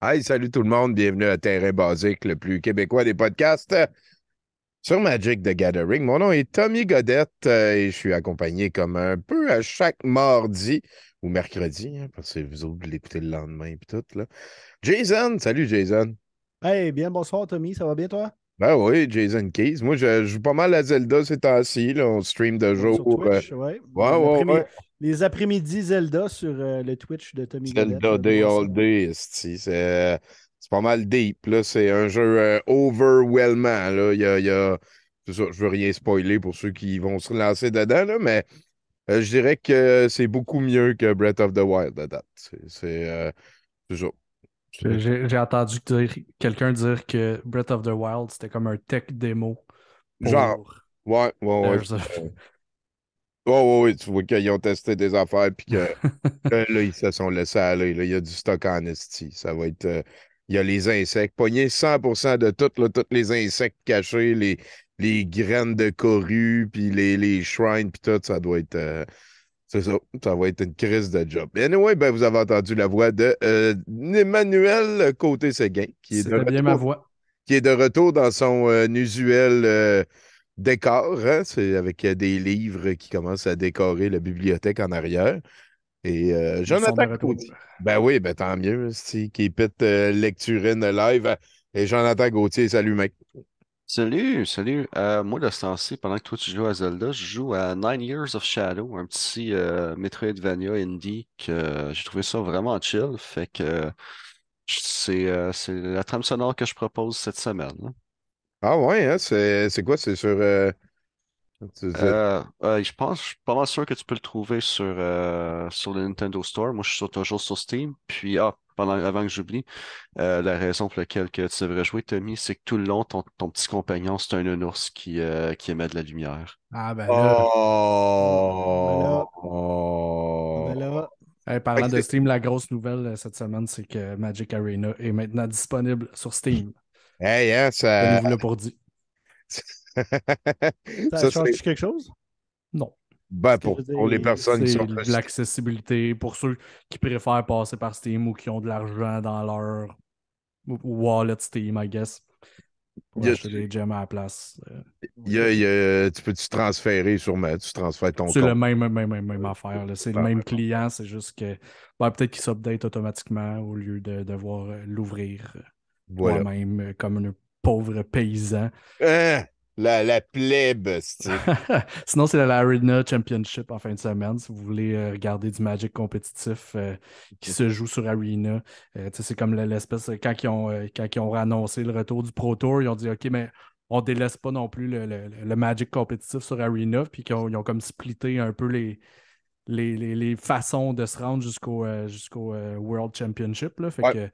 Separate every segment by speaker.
Speaker 1: Hey, salut tout le
Speaker 2: monde, bienvenue à Terrain Basique, le plus québécois des podcasts euh, sur Magic the Gathering. Mon nom est Tommy Godette euh, et je suis accompagné comme un peu à chaque mardi ou mercredi, hein, parce que vous autres, l'écoutez le lendemain et tout. Là. Jason, salut Jason.
Speaker 1: Hey, bien, bonsoir Tommy, ça va bien toi?
Speaker 2: Ben oui, Jason Keys. Moi, je, joue pas mal à Zelda ces temps-ci. On stream de jour. Euh, Twitch,
Speaker 1: les après-midi Zelda sur euh, le Twitch de Tommy Zelda Day All
Speaker 2: Day, c'est pas mal deep. C'est un jeu overwhelming. overwhelmant. Là. je veux rien spoiler pour ceux qui vont se lancer dedans, mais euh, je dirais que c'est beaucoup mieux que Breath of the Wild à date. C'est toujours.
Speaker 3: J'ai entendu dire, quelqu'un dire que Breath of the Wild, c'était comme un tech démo. Genre. Ouais,
Speaker 2: ouais, ouais. ouais, ouais, tu vois qu'ils ont testé des affaires, puis que là, ils se sont laissés aller. Là, il y a du stock en esti. Ça va être. Euh, il y a les insectes. Pogner 100% de tout, tous les insectes cachés, les, graines de coru, puis les, shrines, puis tout, ça doit être. Euh, c'est ça. Ça va être une crise de job. Anyway, ben, vous avez entendu la voix de euh, Emmanuel Côté-Séguin, qui est de retour, dans son euh, usuel euh, décor. Hein. C'est avec des livres qui commencent à décorer la bibliothèque en arrière. Et Jonathan Gauthier. Ben oui, ben tant mieux. Qui pète lecturine live. Et Jonathan Gauthier, salut mec. Salut, salut. Euh, moi, de ce
Speaker 4: pendant que toi tu joues à Zelda, je joue à Nine Years of Shadow, un petit euh, Metroidvania indie que j'ai trouvé ça vraiment chill. Fait que euh, c'est c'est la trame sonore que je propose cette semaine. Hein. Ah ouais, hein, c'est quoi? C'est sur euh, euh, je pense, je suis pas mal sûr que tu peux le trouver sur, euh, sur le Nintendo Store. Moi, je suis toujours sur Steam. Puis, ah, pendant, avant que j'oublie, la raison pour laquelle tu devrais jouer, Tommy, c'est que tout le long, ton, petit compagnon, c'est un ours qui, qui émet de la lumière.
Speaker 3: Ah, ben là. Ben oh! Ben là. parlant de Steam, la grosse nouvelle cette semaine, c'est que Magic Arena est maintenant disponible sur Steam. Hey, yes. Hein, pour ça, change quelque chose? Non. Ben, pour, les personnes qui sont L'accessibilité, pour ceux qui préfèrent passer par Steam ou qui ont de l'argent dans leur wallet Steam, I guess. Pour acheter des gems à la place.
Speaker 2: Euh, tu peux tu transférer sur tu transfères ton C'est le
Speaker 3: même, même, même, même affaire. C'est le même client, c'est juste que ben, peut-être qu'il s'update automatiquement au lieu de devoir euh, l'ouvrir euh, moi-même comme un pauvre paysan.
Speaker 2: Hein? La, la plèbe,
Speaker 3: Sinon, c'est la Championship en fin de semaine. Si vous voulez euh, regarder du Magic compétitif euh, qui se joue sur Arena, euh, sais c'est comme l'espèce. Quand, ils ont, ont annoncé le retour du Pro Tour, ils ont dit OK, mais on délaisse pas non plus le, Magic compétitif sur Arena. Puis ils ils ont, comme splitté un peu les, les, façons de se rendre jusqu'au euh, jusqu'au euh, World Championship. Là. Fait que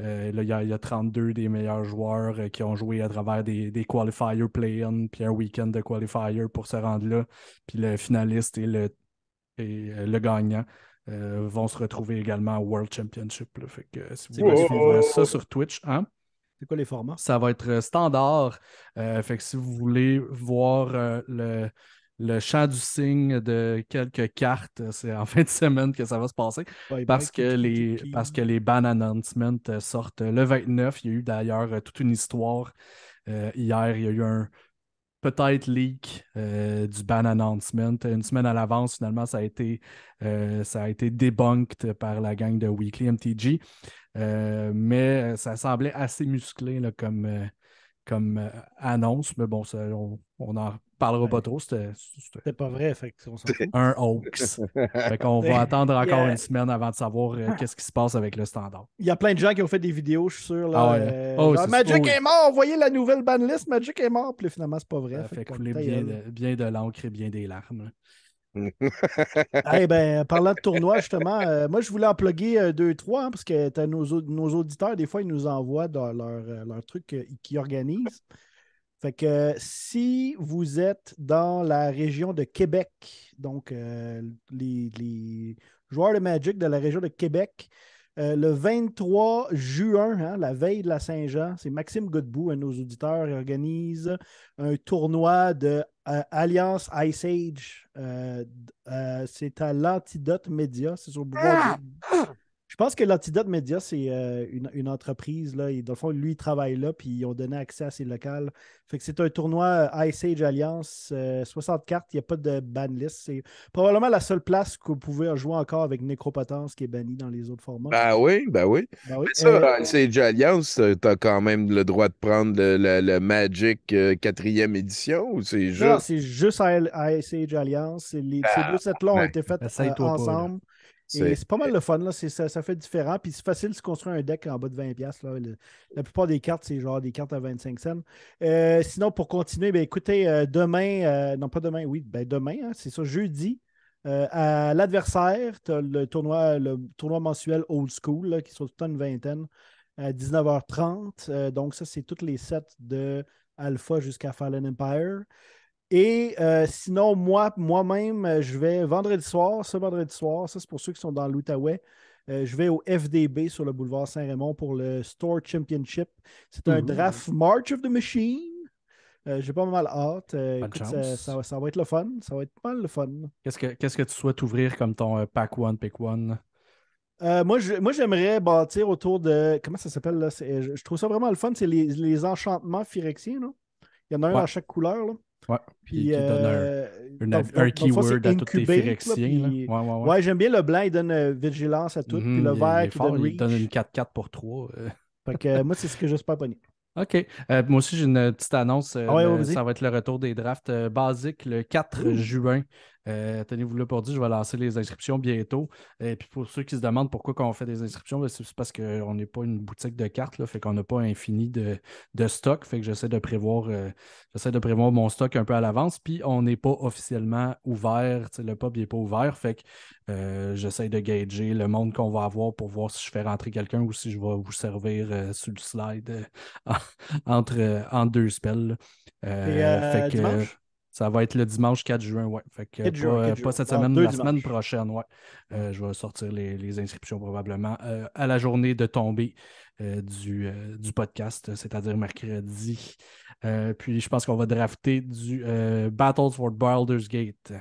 Speaker 3: euh, il y, a 32 des meilleurs joueurs qui ont joué à travers des, des qualifiers play-in, puis un week-end de qualifier pour se rendre là. Puis le finaliste et le, et, le gagnant vont se retrouver également au World Championship. Fait que si vous voulez suivre ça sur Twitch, hein? C'est quoi les formats? Ça va être standard. fait que si vous voulez voir le le chat du signe de quelques cartes, c'est en fin de semaine que ça va se passer. parce, que les, parce que les ban announcements euh, sortent le 29. Il y a eu d'ailleurs euh, toute une histoire. Euh, hier, il y a eu un peut-être leak du ban announcement. Une semaine à l'avance, finalement, ça a été, été debunked par la gang de Weekly MTG. mais ça semblait assez musclé comme comme annonce, mais bon, on, on, en parlera pas trop. C'était
Speaker 1: pas vrai. Fait on un hoax. fait qu'on va attendre encore une
Speaker 3: semaine avant de savoir euh, qu'est-ce qui se passe avec le standard.
Speaker 1: Il y a plein de gens qui ont fait des vidéos, je suis sûr. Ah hein. euh, oh, Magic est mort, voyez la nouvelle banlist, Magic est mort. Puis finalement, c'est pas vrai. fait, couler hein.
Speaker 3: bien de, l'encre et bien des larmes. Eh
Speaker 1: ben, parlant de tournoi, justement, euh, moi je voulais en plugger deux, trois, hein, parce que nos, auditeurs, des fois, ils nous envoient dans leur, leur, truc qu'ils organisent. Fait que si vous êtes dans la région de Québec, donc euh, les, joueurs de Magic de la région de Québec, euh, le 23 juin, hein, la veille de la Saint-Jean, c'est Maxime Godbout, un nos auditeurs, organise un tournoi de euh, Alliance Ice Age. c'est à l'Antidote Média, c'est sur Boulevard. Ah! Je pense que l'antidote Media, c'est euh, une, entreprise. Là, et dans le fond, lui, il travaille là, puis ils ont donné accès à ses locales. Fait que c'est un tournoi euh, Ice Age Alliance, 60 euh, cartes, il n'y a pas de ban list. C'est probablement la seule place que vous pouvez jouer encore avec Necropotence qui est banni dans les autres formats.
Speaker 2: Ben oui, ben oui. Ben ça, Ice Age Alliance, tu as quand même le droit de prendre le, Magic quatrième édition ou c'est juste. Non, c'est
Speaker 1: juste Ice Age Alliance. ces ah, deux sets-là ont été faits ensemble c'est pas mal eh le fun, là. Ça, ça, fait différent. Puis c'est facile de se construire un deck en bas de 20$. Là. la plupart des cartes, c'est genre des cartes à 25 cents. Euh, sinon, pour continuer, ben, écoutez, euh, demain, euh, non pas demain, oui, ben, demain, hein, c'est ça, jeudi. à l'adversaire, tu as le tournoi, le tournoi mensuel Old School qui sont tout une vingtaine à 19h30. donc, ça, c'est toutes les sets de Alpha jusqu'à Fallen Empire. Et euh, sinon, moi, moi-même, euh, je vais vendredi soir, ce vendredi soir, ça c'est pour ceux qui sont dans l'Outaouais. Euh, je vais au FDB sur le boulevard Saint-Raymond pour le Store Championship. C'est un mm-hmm. draft March of the Machine. J'ai pas mal hâte. ça, va être le fun. Ça va être pas mal le fun.
Speaker 3: Qu'est-ce que, que tu souhaites ouvrir comme ton pack one, pick
Speaker 1: one? moi, j'aimerais bâtir autour de. Comment ça s'appelle là? Je, trouve ça vraiment le fun. C'est les, enchantements phyrexiens. Il y en a un à chaque couleur. Là. Ouais. Puis, qui euh, donne un, euh, keyword à tous tes phyrexiens. Ouais, j'aime bien le blanc, il donne euh, vigilance à tout. puis le mm, vert, il, qui donne Il donne une 4-4 pour 3. Euh. Fait que moi, c'est ce que j'espère Pony
Speaker 3: OK. Euh, moi aussi, j'ai une petite annonce. Ah ça va être le retour des drafts basiques le 4 juin. Euh, Tenez-vous là pour dire, je vais lancer les inscriptions bientôt. Et euh, puis pour ceux qui se demandent pourquoi on fait des inscriptions, ben, c'est parce qu'on n'est pas une boutique de cartes, là, fait qu'on n'a pas infini de, stock. Fait que j'essaie de prévoir euh, j'essaie de prévoir mon stock un peu à l'avance. Puis on n'est pas officiellement ouvert. Le pub n'est pas ouvert. Fait que j'essaie de gager le monde qu'on va avoir pour voir si je fais rentrer quelqu'un ou si je vais vous servir sur le slide entre, deux spells. Et, ça va être le dimanche 4 juin, ouais. pas, euh, cette ah, semaine, la semaine prochaine, euh, ouais. je vais sortir les, inscriptions probablement euh, à la journée de tombée du, podcast, c'est-à-dire mercredi. puis je pense qu'on va drafter du Battle for Baldur's Gate.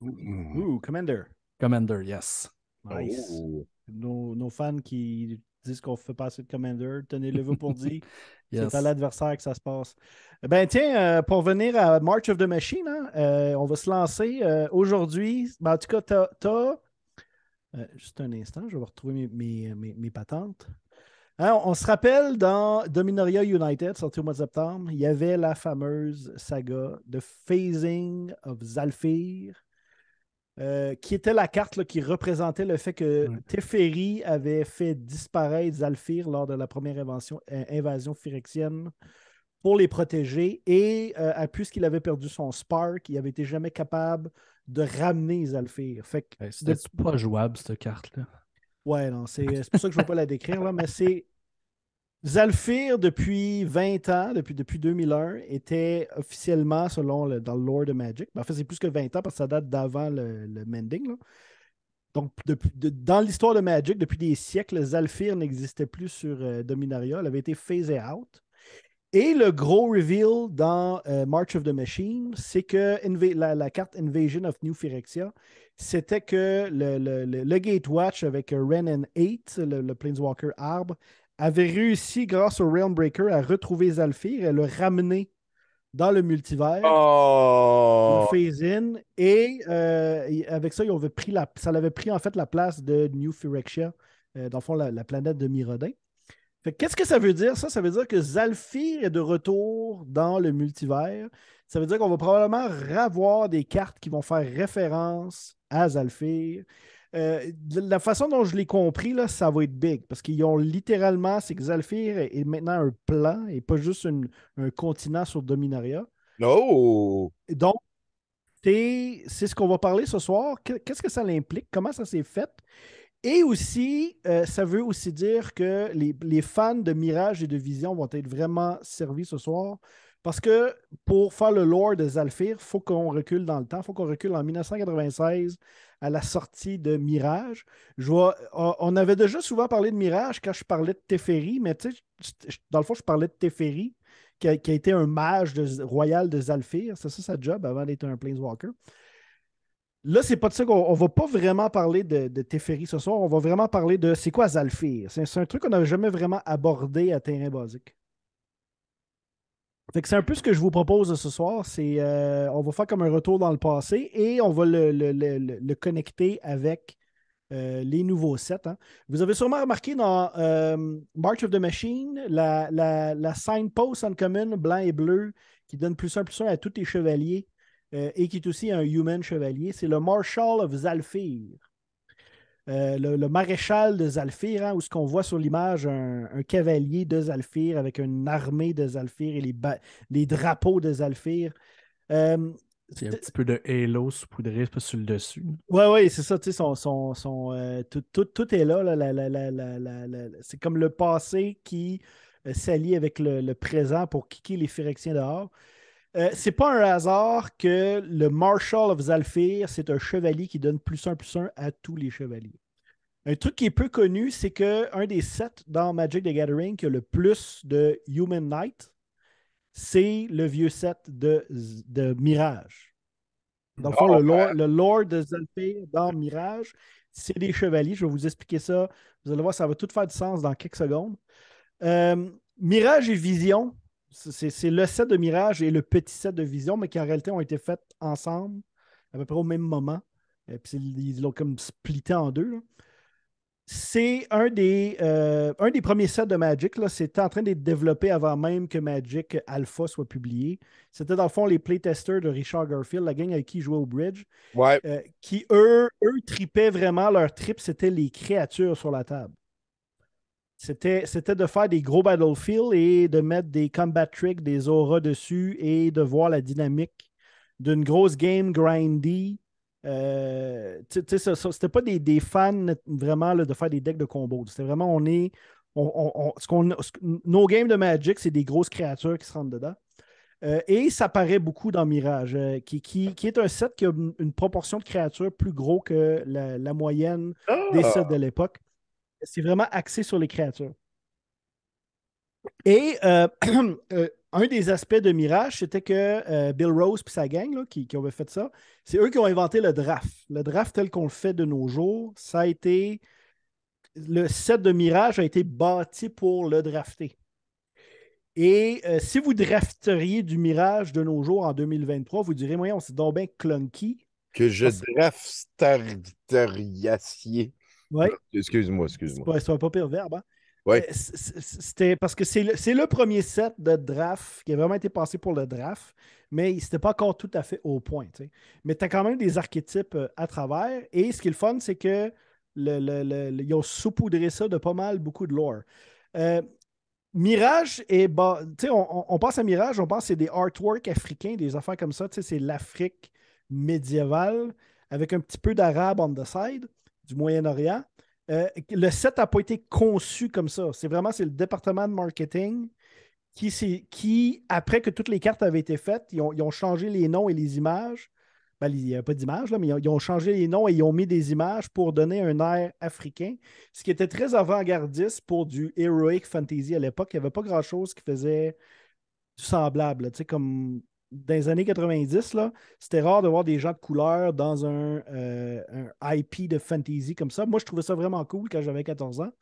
Speaker 3: Ooh, mmh. Commander. Commander, yes.
Speaker 1: Nice. Oh. nos, fans qui disent qu'on fait pas assez Commander. Tenez-le vous pour dire. C'est à l'adversaire que ça se passe. Ben tiens, euh, pour venir à March of the Machine, hein, euh, on va se lancer euh, aujourd'hui. Ben, en tout cas, tu juste un instant, je vais retrouver mes, patentes. on se rappelle dans Dominoria United, sorti au mois de septembre, il y avait la fameuse saga de Phasing of Zalfir euh, qui était la carte qui représentait le fait que Teferi avait fait disparaître Zalfir lors de la première euh, invasion phyrexienne pour les protéger. Et euh, puisqu'il avait perdu son spark, il n'avait été jamais capable de ramener Zalfir. Fait C'était pas
Speaker 3: jouable, cette carte-là.
Speaker 1: Ouais, non, c'est pour ça que je ne vais pas la décrire, là, mais c'est Zalfir, depuis 20 ans, depuis, depuis 2001, était officiellement, selon le, dans le lore de Magic, ben, en fait, c'est plus que 20 ans parce que ça date d'avant le, mending. Donc, dans l'histoire de Magic, depuis des siècles, Zalfir n'existait plus sur euh, Dominaria. Elle avait été phased out. Et le gros reveal dans euh, March of the Machine, c'est que la, carte Invasion of New Phyrexia, c'était que le, Gate Watch Gatewatch avec Ren and 8, le, le Planeswalker arbre, avait réussi, grâce au Realm Breaker, à retrouver Zalfir et le ramener dans le multivers.
Speaker 2: Oh.
Speaker 1: phase-in. Euh, et avec ça, ils pris la, ça l'avait pris en fait la place de New Phyrexia, euh, dans le fond, la, planète de Mirodin. Qu'est-ce que ça veut dire, ça? Ça veut dire que Zalfir est de retour dans le multivers. Ça veut dire qu'on va probablement revoir des cartes qui vont faire référence à Zalfir. Euh, la façon dont je l'ai compris, là, ça va être big. Parce qu'ils ont littéralement, c'est que Zalfir est, maintenant un plan et pas juste un continent sur Dominaria.
Speaker 2: No! Oh!
Speaker 1: Donc, c'est ce qu'on va parler ce soir. Qu'est-ce que ça implique? Comment ça s'est fait? Et aussi, euh, ça veut aussi dire que les, fans de Mirage et de Vision vont être vraiment servis ce soir parce que pour faire le lore de Zalfir, il faut qu'on recule dans le temps. Il faut qu'on recule en 1996 à la sortie de Mirage. on avait déjà souvent parlé de Mirage quand je parlais de Teferi, mais dans le fond, je parlais de Teferi, qui a, été un mage royal de Zalfir. C'est ça sa job avant d'être un Planeswalker. Là, c'est pas de ça qu'on ne va pas vraiment parler de, de Teferi ce soir. On va vraiment parler de c'est quoi Zalfir. C'est un truc qu'on n'avait jamais vraiment abordé à terrain basique. Fait que c'est un peu ce que je vous propose ce soir. C'est euh, on va faire comme un retour dans le passé et on va le, connecter avec euh, les nouveaux sets. Hein. Vous avez sûrement remarqué dans euh, March of the Machine la, la, la signpost en commun blanc et bleu qui donne plus un plus un à tous les chevaliers et qui est aussi un human chevalier. C'est le Marshal of Zalfir. Euh, le, maréchal de Zalfir, hein, où ce qu'on voit sur l'image un, cavalier de Zalfir avec une armée de Zalfir et les, drapeaux de Zalfir. Euh,
Speaker 3: il un petit peu de halo saupoudré sur le dessus.
Speaker 1: Oui, oui, c'est ça. Son, son, son, euh, tout, tout, tout, est là. là, c'est comme le passé qui euh, s'allie avec le, le, présent pour kicker les Phyrexiens dehors. Ce euh, c'est pas un hasard que le Marshal of Zalfir, c'est un chevalier qui donne plus un plus un à tous les chevaliers. Un truc qui est peu connu, c'est qu'un des sets dans Magic the Gathering qui a le plus de Human Knight, c'est le vieux set de, Mirage. Dans le fond, oh, le, Lord de Zalfir dans Mirage, c'est des chevaliers. Je vais vous expliquer ça. Vous allez voir, ça va tout faire du sens dans quelques secondes. Euh, Mirage et Vision, c'est le set de Mirage et le petit set de Vision, mais qui en réalité ont été faits ensemble, à peu près au même moment. Et puis ils l'ont comme splitté en deux. C'est un, des, euh, un des premiers sets de Magic. C'était en train d'être développé avant même que Magic Alpha soit publié. C'était dans le fond les playtesters de Richard Garfield, la gang avec qui il jouait au bridge, euh, qui eux, eux tripaient vraiment. Leur trip, c'était les créatures sur la table. C'était, de faire des gros battlefields et de mettre des combat tricks, des auras dessus et de voir la dynamique d'une grosse game grindy. Euh, c'était pas des, fans vraiment de faire des decks de combo. C'était vraiment on est. On, nos games de Magic, c'est des grosses créatures qui se rentrent dedans. Euh, et ça paraît beaucoup dans Mirage, euh, qui, qui, est un set qui a une, proportion de créatures plus gros que la, moyenne des ah! sets de l'époque. C'est vraiment axé sur les créatures. Et euh, euh, un des aspects de Mirage, c'était que euh, Bill Rose et sa gang qui, avaient fait ça, c'est eux qui ont inventé le draft. Le draft tel qu'on le fait de nos jours, ça a été. Le set de Mirage a été bâti pour le drafter. Et si vous drafteriez du Mirage de nos jours en 2023, vous direz, voyons, c'est s'est donc clunky. Que je
Speaker 2: drafteriassier. Ouais. Excuse-moi, excuse-moi.
Speaker 1: c'est pas pire verbe. Hein. Euh, c'était parce que c'est le, premier set de draft qui a vraiment été passé pour le draft, mais c'était pas encore tout à fait au point. Mais tu as quand même des archétypes euh, à travers. Et ce qui est le fun, c'est que le, ils ont saupoudré ça de pas mal beaucoup de lore. Euh, Mirage on, on, pense à Mirage, on pense que c'est des artworks africains, des affaires comme ça. C'est l'Afrique médiévale avec un petit peu d'arabe on the side du Moyen-Orient. Euh, le set n'a pas été conçu comme ça. C'est vraiment c'est le département de marketing qui, qui, après que toutes les cartes avaient été faites, ils ont, changé les noms et les images. Ben, il n'y avait pas d'images, mais ils ont, changé les noms et ils ont mis des images pour donner un air africain, ce qui était très avant-gardiste pour du heroic fantasy à l'époque. Il n'y avait pas grand-chose qui faisait du semblable, tu sais, comme dans les années 90, là, c'était rare de voir des gens de couleur dans un, euh, IP de fantasy comme ça. Moi, je trouvais ça vraiment cool quand j'avais 14 ans.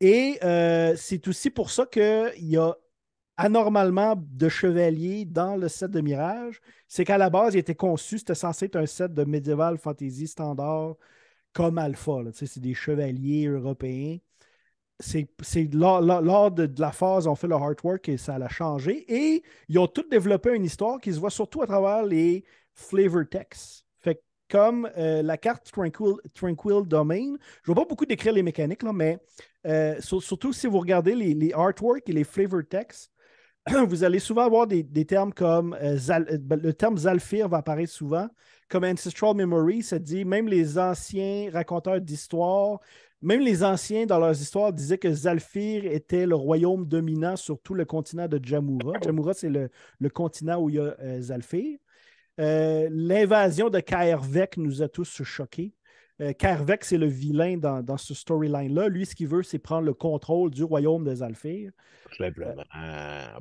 Speaker 1: Et euh, c'est aussi pour ça qu'il y a anormalement de chevaliers dans le set de Mirage. C'est qu'à la base, il était conçu, c'était censé être un set de médiéval fantasy standard comme Alpha. C'est des chevaliers européens c'est lors, de, la phase, on fait le artwork et ça l'a changé. Et ils ont tous développé une histoire qui se voit surtout à travers les flavor texts ». Fait comme euh, la carte Tranquil, Domain, je ne vais pas beaucoup décrire les mécaniques, mais euh, surtout si vous regardez les, les artworks et les flavor texts », vous allez souvent avoir des, termes comme euh, ben, le terme Zalfir va apparaître souvent. Comme Ancestral Memory, ça dit même les anciens raconteurs d'histoire même les anciens, dans leurs histoires, disaient que Zalfir était le royaume dominant sur tout le continent de Jamura. Oh. Jamura, c'est le, continent où il y a euh, Zalfir. Euh, l'invasion de Kaervek nous a tous choqués. Euh, c'est le vilain dans, ce storyline-là. Lui, ce qu'il veut, c'est prendre le contrôle du royaume des Zalfir. Simplement.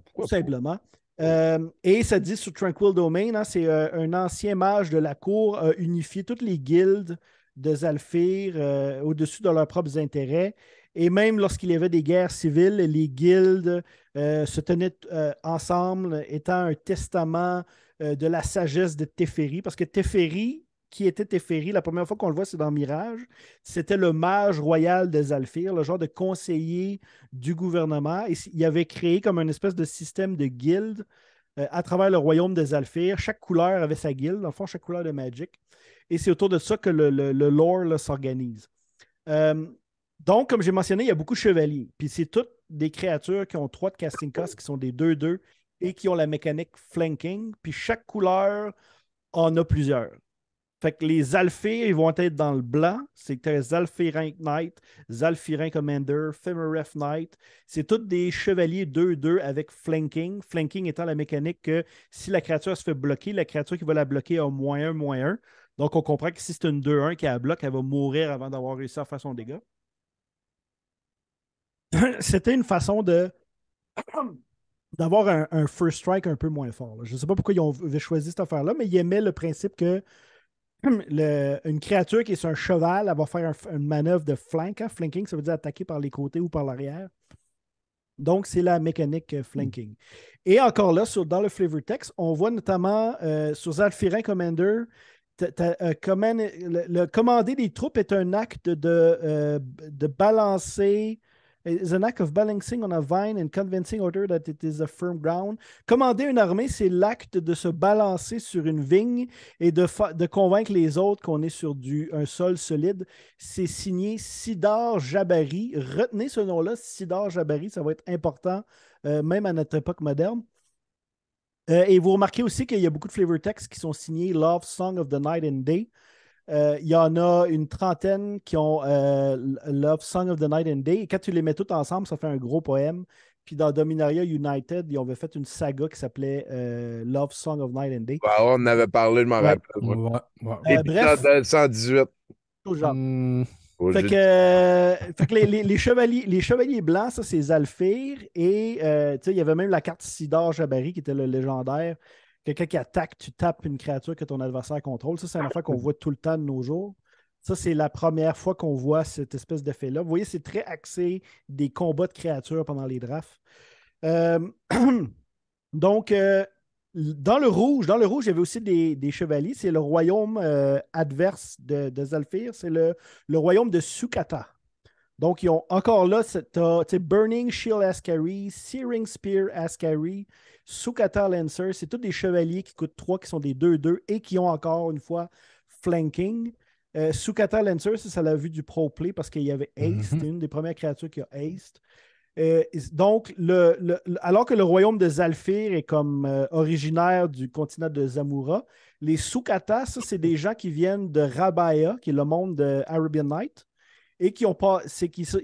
Speaker 1: Pourquoi, simplement. Euh, et ça dit sur Tranquil Domain, hein, c'est un ancien mage de la cour a unifié toutes les guildes de Zalfir euh, au-dessus de leurs propres intérêts. Et même lorsqu'il y avait des guerres civiles, les guildes euh, se tenaient euh, ensemble, étant un testament de la sagesse de Teferi, parce que Teferi, qui était Teferi, la première fois qu'on le voit, c'est dans Mirage, c'était le mage royal de Zalfir, le genre de conseiller du gouvernement. il avait créé comme une espèce de système de guildes à travers le royaume des Zalfir. Chaque couleur avait sa guilde, en fond, chaque couleur de Magic et c'est autour de ça que le, le, lore s'organise. Euh, donc, comme j'ai mentionné, il y a beaucoup de chevaliers. Puis c'est toutes des créatures qui ont trois de casting cost, qui sont des 2-2 et qui ont la mécanique flanking. Puis chaque couleur en a plusieurs. Fait que les alphées, ils vont être dans le blanc. C'est Zalfirin Knight, Zalphirin Commander, Femeref Knight. C'est toutes des chevaliers 2-2 avec flanking. Flanking étant la mécanique que si la créature se fait bloquer, la créature qui va la bloquer a moins 1, moins 1. Donc, on comprend que si c'est une 2-1 qui a bloc, elle va mourir avant d'avoir réussi à faire son dégât. C'était une façon de d'avoir un, first strike un peu moins fort. Je ne sais pas pourquoi ils ont choisi cette affaire-là, mais ils aimaient le principe que une créature qui est un cheval, elle va faire une manœuvre de flank. Hein. Flanking, ça veut dire attaquer par les côtés ou par l'arrière. Donc, c'est la mécanique euh, flanking. Et encore là, dans le flavor text, on voit notamment euh, sur Zalfirin Commander, euh, le, commander des troupes est un acte de, euh, de balancer. It's of balancing on a vine and convincing order that it is a firm ground. Commander une armée, c'est l'acte de se balancer sur une vigne et de, de convaincre les autres qu'on est sur du, un sol solide. C'est signé Sidor Jabari. Retenez ce nom-là, Sidar Jabari, ça va être important, euh, même à notre époque moderne. Euh, et vous remarquez aussi qu'il y a beaucoup de flavor texts qui sont signés Love Song of the Night and Day. Euh, il y en a une trentaine qui ont euh, Love Song of the Night and Day. Et quand tu les mets toutes ensemble, ça fait un gros poème. Puis dans Dominaria United, ils avaient fait une saga qui s'appelait Love Song of Night and Day.
Speaker 2: on en avait parlé, je m'en rappelle. Ouais. Ouais. bref, 118. genre.
Speaker 1: Euh, fait que, les, chevaliers, les chevaliers blancs, ça, c'est Zalfir. Et euh, il y avait même la carte Sidor Jabari qui était le légendaire. Quelqu'un qui attaque, tu tapes une créature que ton adversaire contrôle. Ça, c'est une affaire qu'on voit tout le temps de nos jours. Ça, c'est la première fois qu'on voit cette espèce d'effet-là. Vous voyez, c'est très axé des combats de créatures pendant les drafts. Euh, donc, dans le rouge, dans le rouge, il y avait aussi des, chevaliers. C'est le royaume euh, adverse de, Zalfir, c'est le, royaume de Sukata. Donc, ils ont encore là, tu Burning Shield Ascari, Searing Spear Ascari, Sukata Lancer. C'est tous des chevaliers qui coûtent 3, qui sont des 2-2 et qui ont encore une fois flanking. Euh, Sukata Lancer, ça, ça l'a vu du pro play parce qu'il y avait mm-hmm. Ace. C'est une des premières créatures qui a Ace. Euh, donc, alors que le royaume de Zalfir est comme euh, originaire du continent de Zamora, les Sukata, ça, c'est des gens qui viennent de Rabaya, qui est le monde de Arabian Night, et qui ont, pas,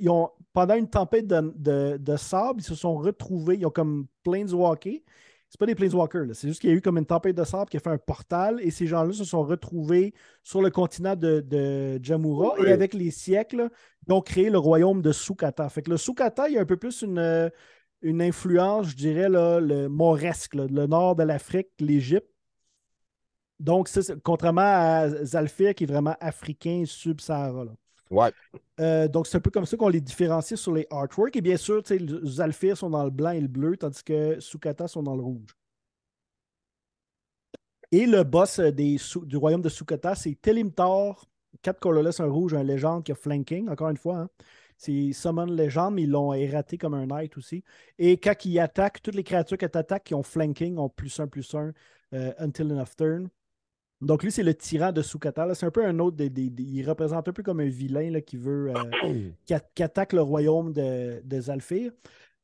Speaker 1: ont pendant une tempête de, sable, ils se sont retrouvés, ils ont comme planeswalké, c'est pas des planeswalkers. C'est juste qu'il y a eu comme une tempête de sable qui a fait un portal et ces gens-là se sont retrouvés sur le continent de, de et avec les siècles, ils ont créé le royaume de Sukata. Fait que le Sukata, il y a un peu plus une, euh, une influence, je dirais, le mauresque, le nord de l'Afrique, l'Égypte. Donc, contrairement à Zalfir qui est vraiment africain sub-Sahara. Euh, donc, c'est un peu comme ça qu'on les différencie sur les artworks. Et bien sûr, les alfirs sont dans le blanc et le bleu, tandis que Sukata sont dans le rouge. Et le boss euh, du royaume de Sukata, c'est Telimtar, 4 colorless, un rouge, un légende qui a flanking, encore une fois. Hein. C'est Summon Légende, mais ils l'ont erraté comme un Knight aussi. Et quand il attaque, toutes les créatures qui attaquent qui ont flanking ont plus un, plus un, euh, until enough turn. Donc, lui, c'est le tyran de Sukata. C'est un peu un autre. il représente un peu comme un vilain qui veut. Euh, attaque le royaume de, de Zalfir.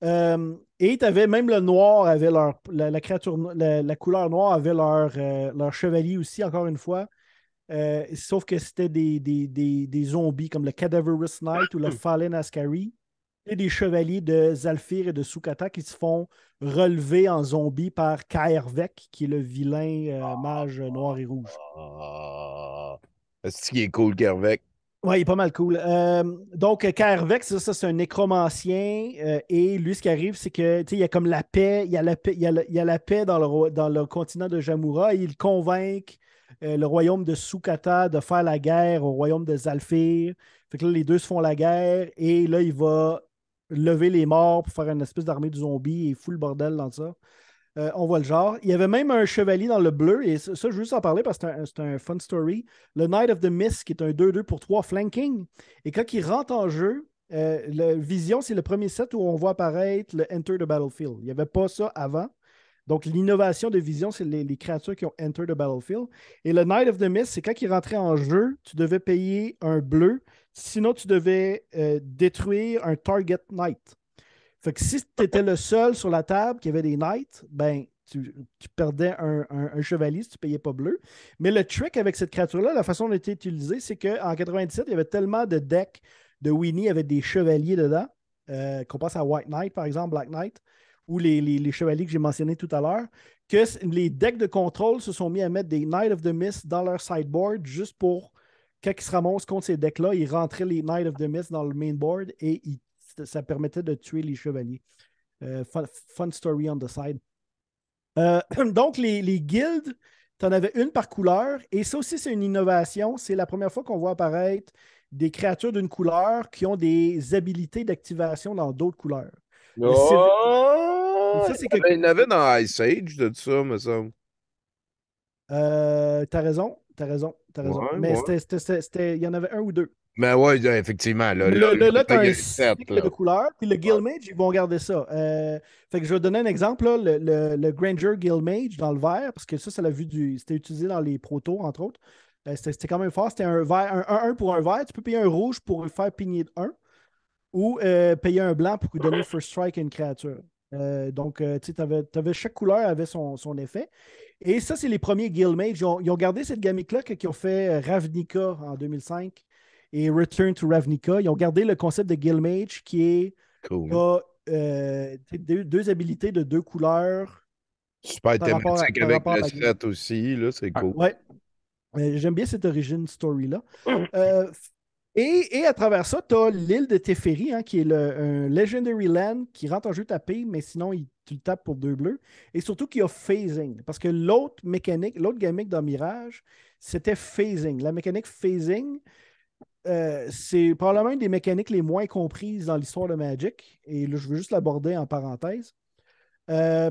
Speaker 1: Euh, et même le noir avait leur. La, créature, la, couleur noire avait leur, euh, leur chevalier aussi, encore une fois. sauf que c'était des, zombies comme le Cadaverous Knight ou le Fallen Ascari des chevaliers de Zalfir et de Sukata qui se font relever en zombie par Kaervek, qui est le vilain euh, ah. mage noir et rouge. cest
Speaker 2: ah. ce qui est cool, Kaervek.
Speaker 1: Oui, il est pas mal cool. Euh, donc, Kaervek, ça, c'est un nécromancien. Euh, et lui, ce qui arrive, c'est que il y a comme la paix, il y a la paix, y paix dans le, dans le continent de Jamura. Et il convainc le royaume de Sukata de faire la guerre au royaume de Zalfir. Fait que là, les deux se font la guerre et là, il va lever les morts pour faire une espèce d'armée de zombies et le bordel dans ça. Euh, on voit le genre. Il y avait même un chevalier dans le bleu, et ça, je veux juste en parler parce que c'est un, fun story. Le Knight of the Mist, qui est un 2-2 pour 3 flanking. Et quand il rentre en jeu, la euh, le Vision, c'est le premier set où on voit apparaître le Enter the Battlefield. Il n'y avait pas ça avant. Donc, l'innovation de Vision, c'est les, les, créatures qui ont Enter the Battlefield. Et le Knight of the Mist, c'est quand il rentrait en jeu, tu devais payer un bleu Sinon, tu devais euh, détruire un target knight. Fait si tu étais le seul sur la table qui avait des knights, ben, tu, perdais un, chevalier si tu ne payais pas bleu. Mais le trick avec cette créature-là, la façon dont elle était utilisée, c'est qu'en 97, il y avait tellement de decks de Winnie avec des chevaliers dedans, euh, qu'on passe à White Knight, par exemple, Black Knight, ou les, les chevaliers que j'ai mentionnés tout à l'heure, que les decks de contrôle se sont mis à mettre des Knight of the Mist dans leur sideboard juste pour quand il se ramasse contre ces decks-là, il rentrait les Knights of the Mist dans le main board et ça permettait de tuer les chevaliers. Euh, fun, story on the side. Euh, donc, les, les guildes, tu en avais une par couleur et ça aussi, c'est une innovation. C'est la première fois qu'on voit apparaître des créatures d'une couleur qui ont des habilités d'activation dans d'autres couleurs.
Speaker 4: Oh!
Speaker 2: Ça, eh ben, Il y en avait dans Ice Age de ça, me semble.
Speaker 1: Euh, t'as raison. T'as raison, t'as raison. mais c'était, c'était, il y en avait un ou deux.
Speaker 2: Mais ouais, effectivement. Là, là, t'as un cycle de
Speaker 1: couleurs. Puis le guildmage ils vont garder ça. Euh, fait que je vais donner un exemple. Là, le, le, Granger guildmage dans le vert, parce que ça, ça l'a vu du. C'était utilisé dans les protos, entre autres. Euh, c'était, quand même fort. C'était un vert, un 1 pour un vert. Tu peux payer un rouge pour faire pigner un, ou euh, payer un blanc pour lui donner first strike à une créature. Euh, donc, euh, tu sais, chaque couleur avait son, effet. Et ça, c'est les premiers Guildmage. Ils ont, gardé cette gamique-là qui ont fait euh, Ravnica en 2005 et Return to Ravnica. Ils ont gardé le concept de Guildmage qui est deux, habilités de deux couleurs.
Speaker 2: Super thématique avec le set aussi, là, c'est ah, cool. ouais.
Speaker 1: J'aime bien cette origine story-là. Et, à travers ça, tu as l'île de Teferi, hein, qui est le, un Legendary Land qui rentre en jeu tapé, mais sinon, tu le tapes pour deux bleus. Et surtout qu'il y a phasing. Parce que l'autre mécanique, l'autre gimmick dans Mirage, c'était phasing. La mécanique phasing, euh, c'est probablement une des mécaniques les moins comprises dans l'histoire de Magic. Et là, je veux juste l'aborder en parenthèse. Euh,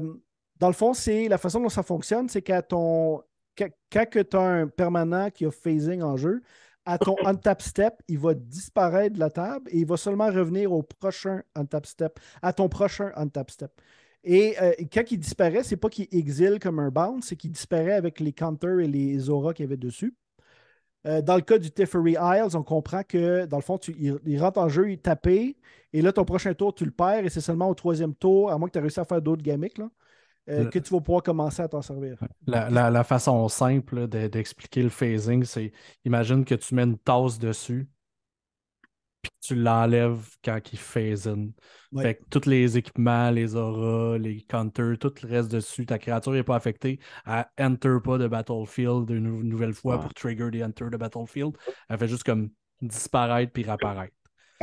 Speaker 1: dans le fond, c'est la façon dont ça fonctionne, c'est qu'à ton. quand tu as un permanent qui a phasing en jeu, à ton untap step, il va disparaître de la table et il va seulement revenir au prochain untap step, à ton prochain untap step. Et euh, quand il disparaît, c'est pas qu'il exile comme un bounce, c'est qu'il disparaît avec les counters et les auras qu'il y avait dessus. Euh, dans le cas du Teferi Isles, on comprend que, dans le fond, il, rentre en jeu, il tapait, et là, ton prochain tour, tu le perds, et c'est seulement au troisième tour, à moins que tu aies réussi à faire d'autres gimmicks, là, euh, que tu vas pouvoir commencer à t'en servir.
Speaker 3: La, façon simple d'expliquer le phasing, c'est imagine que tu mets une tasse dessus, puis tu l'enlèves quand il phase Fait que tous les équipements, les auras, les counters, tout le reste dessus, ta créature n'est pas affectée. Elle enter pas de Battlefield une nouvelle fois pour trigger the enter de Battlefield. Elle fait juste comme disparaître puis réapparaître.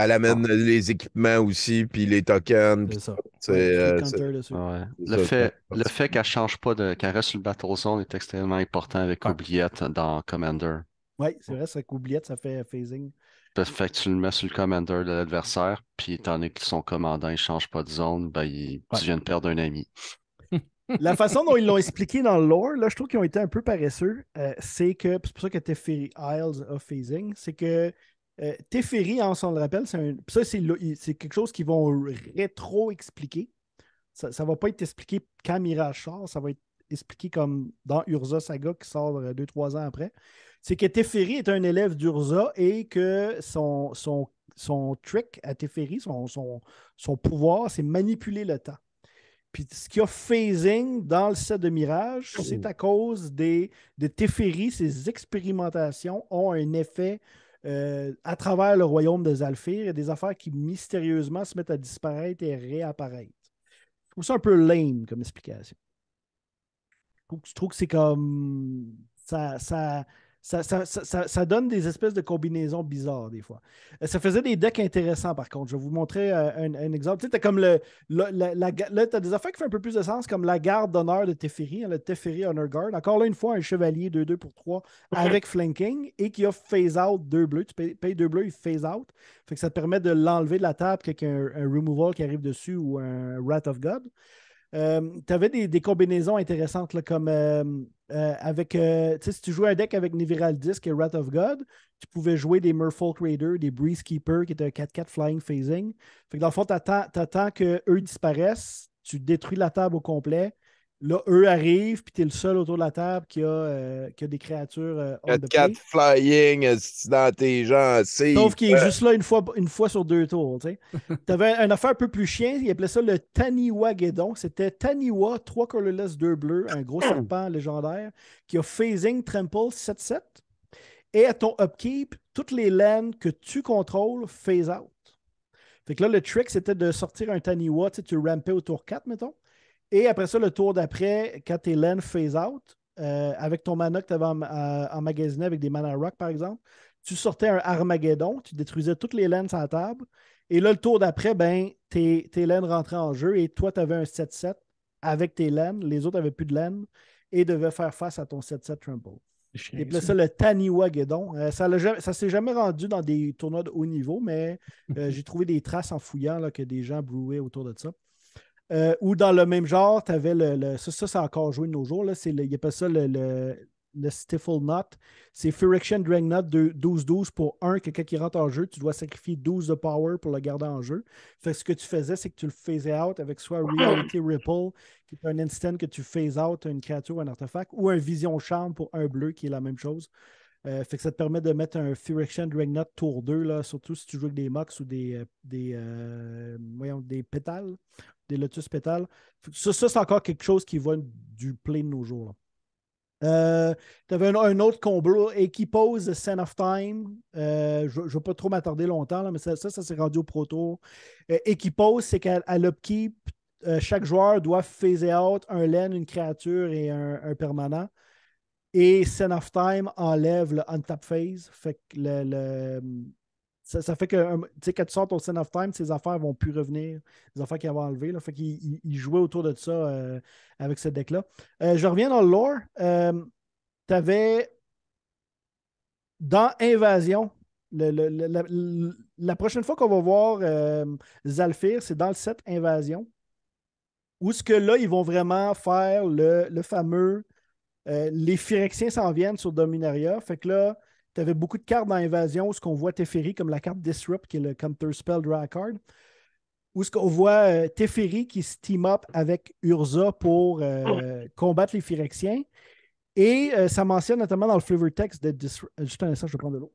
Speaker 2: Elle ah. amène les équipements aussi, puis les tokens. C'est ça. Euh,
Speaker 1: le, fait,
Speaker 4: le fait qu'elle change pas de. qu'elle reste sur le Battle Zone est extrêmement important avec Oubliette dans Commander.
Speaker 1: Oui, c'est vrai, c'est qu'Oubliette, ça fait phasing.
Speaker 4: fait que tu le mets sur le commander de l'adversaire, puis étant donné que son commandant ne change pas de zone, ben, il... tu viens de perdre un ami.
Speaker 1: La façon dont ils l'ont expliqué dans le lore, là, je trouve qu'ils ont été un peu paresseux. Euh, c'est que, c'est pour ça que fait Isles of Phasing, c'est que euh, Teferi, hein, si on le rappelle, c'est c'est quelque chose qu'ils vont rétro-expliquer. Ça ne va pas être expliqué quand Mirage sort, ça va être expliqué comme dans Urza Saga qui sort euh, deux, trois ans après. C'est que Teferi est un élève d'Urza et que son, son, son trick à Teferi, son, son, son pouvoir, c'est manipuler le temps. Puis ce qu'il y a phasing dans le set de Mirage, c'est à cause des, de Teferi. Ses expérimentations ont un effet euh, à travers le royaume de Zalfir. Il y a des affaires qui mystérieusement se mettent à disparaître et réapparaître. Je trouve ça un peu lame comme explication. Je trouve, que c'est comme. Ça, ça, ça, donne des espèces de combinaisons bizarres des fois. Euh, ça faisait des decks intéressants par contre. Je vais vous montrer euh, un, exemple. Tu sais, as comme le. la, là, tu as des affaires qui font un peu plus de sens, comme la garde d'honneur de Teferi, hein, le Teferi Honor Guard. Encore là, une fois, un chevalier 2-2 pour 3 avec flanking et qui a phase out 2 bleus. Tu payes, 2 bleus, il phase out. Fait que ça te permet de l'enlever de la table, quelqu'un un, un removal qui arrive dessus ou un Wrath of God. Euh, tu avais des, combinaisons intéressantes, comme euh, euh, euh tu avec. si tu jouais un deck avec Niviral Disc et Wrath of God, tu pouvais jouer des Merfolk Raider, des Breeze Keeper, qui étaient un 4-4 Flying Phasing. Fait que dans le fond, tu attends qu'eux disparaissent, tu détruis la table au complet, Là, eux arrivent, puis t'es le seul autour de la table qui a, euh, des créatures. Euh,
Speaker 2: quatre flying dans tes Sauf qu'il est juste là une
Speaker 1: fois, une fois sur deux tours. Tu avais un affaire un peu plus chien, il appelait ça le Taniwa Guédon. C'était Taniwa, 3 colorless, 2 bleus, un gros serpent légendaire qui a Phasing Trample 7-7. Et à ton upkeep, toutes les lands que tu contrôles phase out. Fait que là, le trick, c'était de sortir un Taniwa, tu rampais au tour 4, mettons. Et après ça, le tour d'après, quand tes laines phase out, euh, avec ton mana que tu avais euh, emmagasiné avec des mana rock, par exemple, tu sortais un Armageddon, tu détruisais toutes les laines à la table. Et là, le tour d'après, ben, tes, tes laines rentraient en jeu et toi, tu avais un 7-7 avec tes laines. Les autres n'avaient plus de laines et devaient faire face à ton 7-7 Trample. Et puis ça, le Taniwa euh, ça ne s'est jamais rendu dans des tournois de haut niveau, mais j'ai trouvé des traces en fouillant là, que des gens brouaient autour de ça. Euh, ou dans le même genre, tu avais le, ça, ça c'est encore joué de nos jours, là, c'est, il pas ça le, le, Stifle Knot. C'est Furiction Knot 12-12 pour un, que qui rentre en jeu, tu dois sacrifier 12 de power pour le garder en jeu. Fait que ce que tu faisais, c'est que tu le faisais out avec soit Reality Ripple, qui est un instant que tu phase out une créature ou un artefact, ou un Vision Charm pour un bleu, qui est la même chose. Euh, fait que ça te permet de mettre un Furiction Knot tour 2, là, surtout si tu joues avec des Mox ou des, euh, des, des pétales des lotus pétales. Ça, c'est encore quelque chose qui va du plein de nos jours. Euh, tu avais un, autre combo, Equipose Sen of Time. Euh, je ne vais pas trop m'attarder longtemps, mais ça, ça, ça s'est rendu au proto. Tour. Equipose, euh, c'est qu'à l'upkeep, chaque joueur doit phaser out un laine, une créature et un, permanent. Et Sen of Time enlève le Untap phase. Fait que le, ça, fait que um, tu sais, quand tu sors ton Sin of Time, ces affaires vont plus revenir, les affaires qu'il avait enlevées. Là, fait qu'il il, jouait autour de ça euh, avec ce deck-là. Euh, je reviens dans le lore. Euh, t'avais tu avais dans Invasion, la, prochaine fois qu'on va voir Zalfir, c'est dans le set Invasion. Où ce que là, ils vont vraiment faire le, fameux. les Phyrexiens s'en viennent sur Dominaria. Fait que là, il y avait beaucoup de cartes dans Invasion, ce qu'on voit Teferi comme la carte Disrupt, qui est le Counter Spell Draw Card. Où ce qu'on voit euh, Teferi qui se team up avec Urza pour euh, combattre les Phyrexiens. Et euh, ça mentionne notamment dans le flavor text de Disrupt. Juste un instant, je vais prendre de l'eau.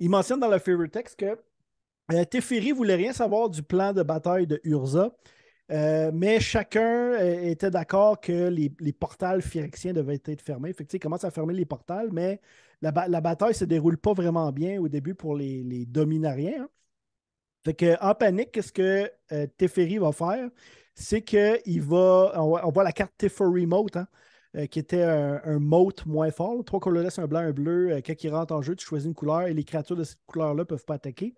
Speaker 1: Il mentionne dans le flavor text que Teferi voulait rien savoir du plan de bataille de Urza euh, mais chacun euh, était d'accord que les, les portales phyrexiens devaient être fermés. Fait que, ils commencent à fermer les portales, mais la, bataille ne se déroule pas vraiment bien au début pour les, dominariens. Hein. Fait que, en panique, qu'est-ce que euh, Teferi va faire? C'est qu'il va. On, voit la carte Teferi Mote, hein, qui était un, moat mote moins fort. Trois colorless, un blanc, un bleu. quand il rentre en jeu, tu choisis une couleur et les créatures de cette couleur-là ne peuvent pas attaquer.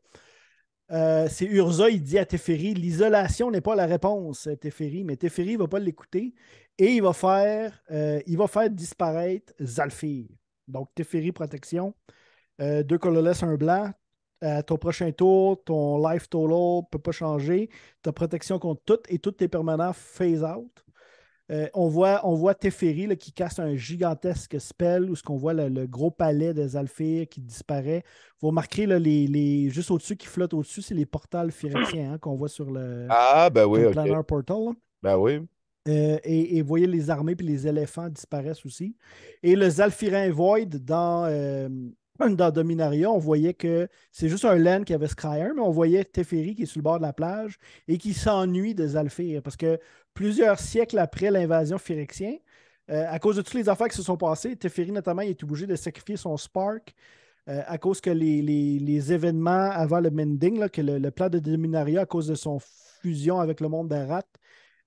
Speaker 1: Euh, c'est Urza, il dit à Teferi, l'isolation n'est pas la réponse, Teferi, mais Teferi ne va pas l'écouter et il va faire, euh, il va faire disparaître Zalfir. Donc, Teferi protection, euh, deux colorless, un blanc. À ton prochain tour, ton life total ne peut pas changer. Ta protection contre tout et toutes tes permanents phase out. Euh, on, voit, on Teferi qui casse un gigantesque spell où ce qu'on voit le, gros palais des Alphir qui disparaît. Vous remarquerez les, les, juste au-dessus qui flottent au-dessus, c'est les portals firetiens hein, qu'on voit sur le, ah, ben oui, Planner Portal. Ben oui. Euh, et, et, voyez les armées puis les éléphants disparaissent aussi. Et le Zalphirin Void dans, euh, dans Dominaria, on voyait que c'est juste un LEN qui avait Scryer, mais on voyait Teferi qui est sur le bord de la plage et qui s'ennuie de Zalfir. Parce que plusieurs siècles après l'invasion phyrexienne, euh, à cause de toutes les affaires qui se sont passées, Teferi notamment il est obligé de sacrifier son Spark euh, à cause que les, événements avant le Mending, là, que le, plan de Dominaria, à cause de son fusion avec le monde d'Arat,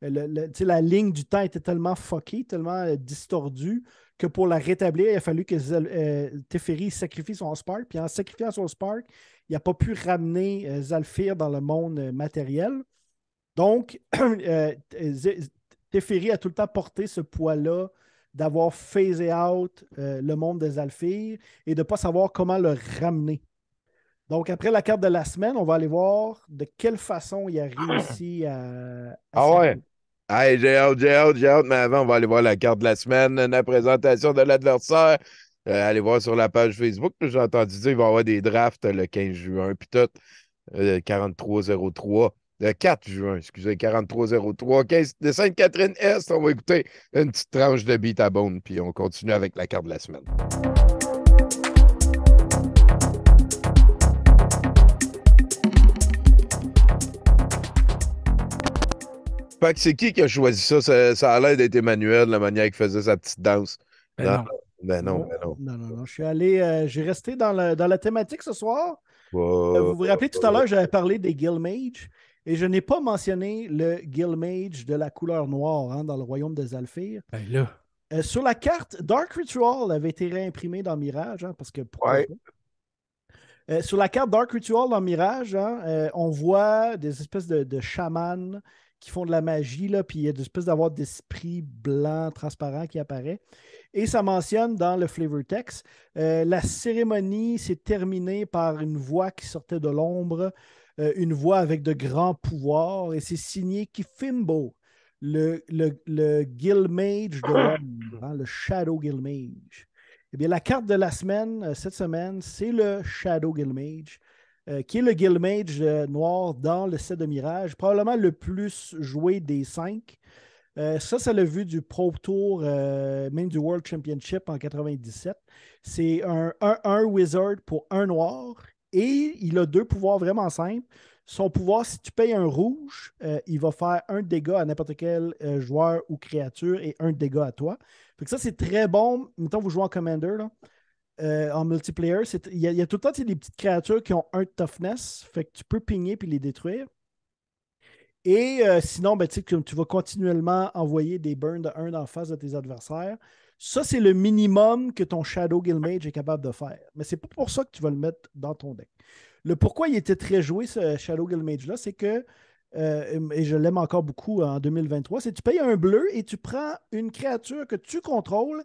Speaker 1: euh, le, la ligne du temps était tellement fuckée, tellement distordue que pour la rétablir, il a fallu que euh, Teferi sacrifie son Spark. Puis en sacrifiant son Spark, il n'a pas pu ramener euh, Zalfir dans le monde euh, matériel. Donc, Teferi a tout le temps porté ce poids-là d'avoir phasé out le monde des Zalfir et de ne pas savoir comment le ramener. Donc, après la carte de la semaine, on va aller voir de quelle façon il a réussi à. à
Speaker 2: ah Hey, j'ai hâte, j'ai hâte, j'ai hâte, mais avant, on va aller voir la carte de la semaine, la présentation de l'adversaire. Euh, allez voir sur la page Facebook. J'ai entendu dire qu'il va y avoir des drafts le 15 juin, puis tout. Euh, 4303. Le 4 juin, excusez, 4303, 15 de Sainte-Catherine-Est. On va écouter une petite tranche de beat à bone, puis on continue avec la carte de la semaine. c'est qui qui a choisi ça? Ça, a l'air d'être Emmanuel, la manière qui faisait sa petite danse. Ben ben ben non.
Speaker 1: non. non, Je suis allé, euh, j'ai resté dans, dans la thématique ce soir.
Speaker 2: Euh, vous vous
Speaker 1: rappelez tout à l'heure, j'avais parlé des Guildmage et je n'ai pas mentionné le Guildmage de la couleur noire hein, dans le royaume des Alphires. Euh, sur la carte, Dark Ritual avait été réimprimé dans Mirage, hein, parce que. sur la carte Dark Ritual dans Mirage, hein, on voit des espèces de, de chamans qui font de la magie, puis il y a une espèce d'avoir d'esprit blanc transparent qui apparaît. Et ça mentionne dans le flavor text, euh, la cérémonie s'est terminée par une voix qui sortait de l'ombre, euh, une voix avec de grands pouvoirs, et c'est signé Kifimbo, le, le, le Guildmage de l'ombre, hein, le Shadow Guildmage. Eh bien, la carte de la semaine, euh, cette semaine, c'est le Shadow Guildmage. Euh, qui est le Guildmage euh, noir dans le set de Mirage, probablement le plus joué des cinq. Euh, ça, ça l'a vu du Pro Tour, même du World Championship en 97. C'est un Wizard pour un noir et il a deux pouvoirs vraiment simples. Son pouvoir, si tu payes un rouge, il va faire un dégât à n'importe quel joueur ou créature et un dégât à toi. Donc ça, c'est très bon. Mettons, vous jouez en Commander. Là. Euh, en multiplayer, il y, a tout le temps des petites créatures qui ont un toughness, fait que tu peux pigner puis les détruire. Et euh, sinon, ben, tu, vas continuellement envoyer des burns de 1 en face de tes adversaires. Ça, c'est le minimum que ton Shadow Mage est capable de faire. Mais c'est pas pour ça que tu vas le mettre dans ton deck. Le pourquoi il était très joué, ce Shadow mage là c'est que, euh, et je l'aime encore beaucoup en 2023, c'est que tu payes un bleu et tu prends une créature que tu contrôles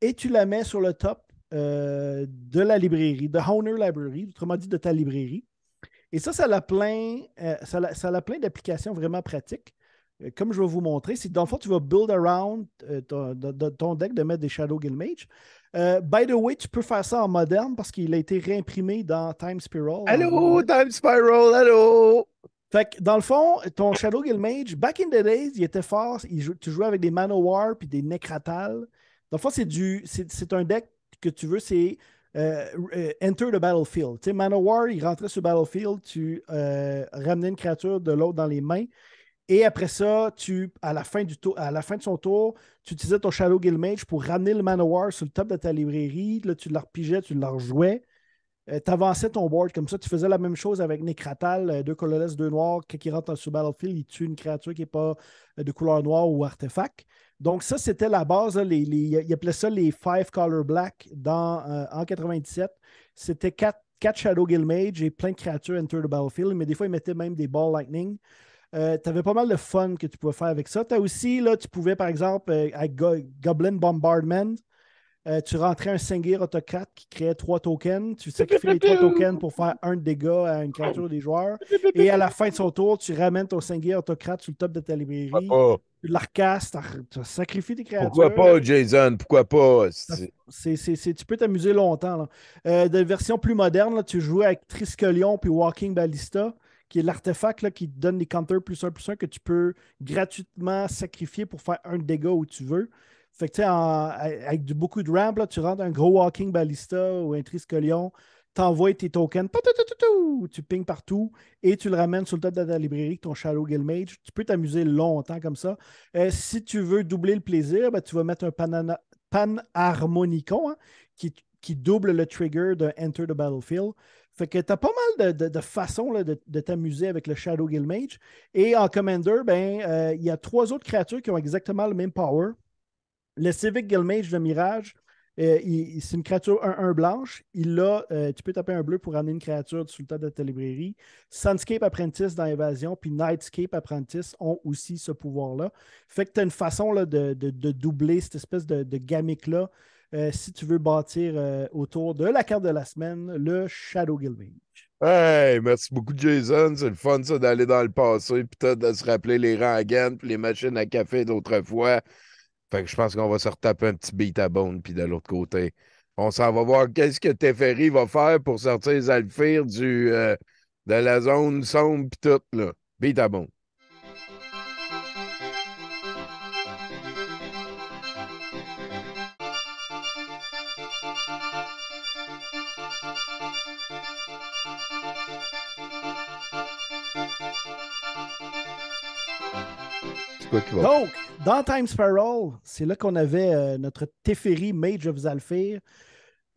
Speaker 1: et tu la mets sur le top euh, de la librairie, de Honor Library, autrement dit de ta librairie. Et ça, ça a plein, euh, ça, plein d'applications vraiment pratiques. Euh, comme je vais vous montrer, c'est dans le fond, tu vas build around ton, deck de mettre des Shadow Guildmage. by the way, tu peux faire ça en moderne parce qu'il a été réimprimé dans Time Spiral. Allô, Time Spiral, allô! Fait dans le fond, ton Shadow Guildmage, back in the days, il était fort. tu jouais avec des Manowar puis des Necratal. Dans le fond, c'est un deck que tu veux, c'est euh, euh, Enter the Battlefield. Tu sais, Manowar, il rentrait sur Battlefield, tu euh, ramenais une créature de l'autre dans les mains. Et après ça, tu, à, la fin du tour, à la fin de son tour, tu utilisais ton Shadow Gilmage pour ramener le Manowar sur le top de ta librairie. Là, tu le repigeais, tu le rejouais. tu avançais ton board comme ça. Tu faisais la même chose avec Necratal, deux colorless, deux noirs. Quand il rentre sur Battlefield, il tue une créature qui n'est pas de couleur noire ou artefact. Donc, ça, c'était la base. les, ils appelaient ça les Five Color Black dans, euh, en 97. C'était quatre, quatre, Shadow Guildmage et plein de créatures Enter the Battlefield, mais des fois, ils mettaient même des Ball Lightning. Euh, tu avais pas mal de fun que tu pouvais faire avec ça. Tu as aussi, là, tu pouvais, par exemple, avec euh, Goblin Bombardment, euh, tu rentrais un Sengir autocrate qui créait trois tokens. Tu sacrifies les trois tokens pour faire un dégât à une créature des joueurs. Et à la fin de son tour, tu ramènes ton Sengir autocrate sur le top de ta librairie. Tu l'arcasses, tu sacrifies des créatures. Pourquoi pas,
Speaker 2: Jason? Pourquoi pas?
Speaker 1: tu peux t'amuser longtemps. Dans Euh, de version plus moderne, tu jouais avec Triskelion puis Walking Ballista qui est l'artefact qui te donne des counters plus 1 plus 1 que tu peux gratuitement sacrifier pour faire un dégât où tu veux. Fait que, tu avec beaucoup de ramp, tu rentres un gros walking ballista ou un triscolion, t'envoies tes tokens, tu pings partout et tu le ramènes sur le top de ta librairie, ton Shadow Guildmage. Tu peux t'amuser longtemps comme ça. Euh, si tu veux doubler le plaisir, ben, tu vas mettre un panharmonicon hein, qui, double le trigger de Enter the Battlefield. Fait que tu as pas mal de, de, façons de, t'amuser avec le Shadow Guildmage. Et en Commander, ben, euh, il y a trois autres créatures qui ont exactement le même power. Le Civic Gilmage de Mirage, euh, c'est une créature 1-1 blanche. Il a... Euh, tu peux taper un bleu pour amener une créature du le tas de ta librairie. Sunscape Apprentice dans Évasion, puis Nightscape Apprentice ont aussi ce pouvoir-là. Fait que tu as une façon de, doubler cette espèce de, gamique-là euh, si tu veux bâtir autour de la carte de la semaine, le Shadow Gilmage.
Speaker 2: Hey, merci beaucoup, Jason. C'est le fun, ça, d'aller dans le passé, puis de se rappeler les rengaines, puis les machines à café d'autrefois. Fait que je pense qu'on va se retaper un petit beat à bone, puis de l'autre côté, on s'en va voir qu'est-ce que Teferi va faire pour sortir les alphires du, euh, de la zone sombre, puis tout, là. Beat à bone. Donc,
Speaker 1: dans Time Spiral, c'est là qu'on avait euh, notre Teferi, Mage of Zalfir,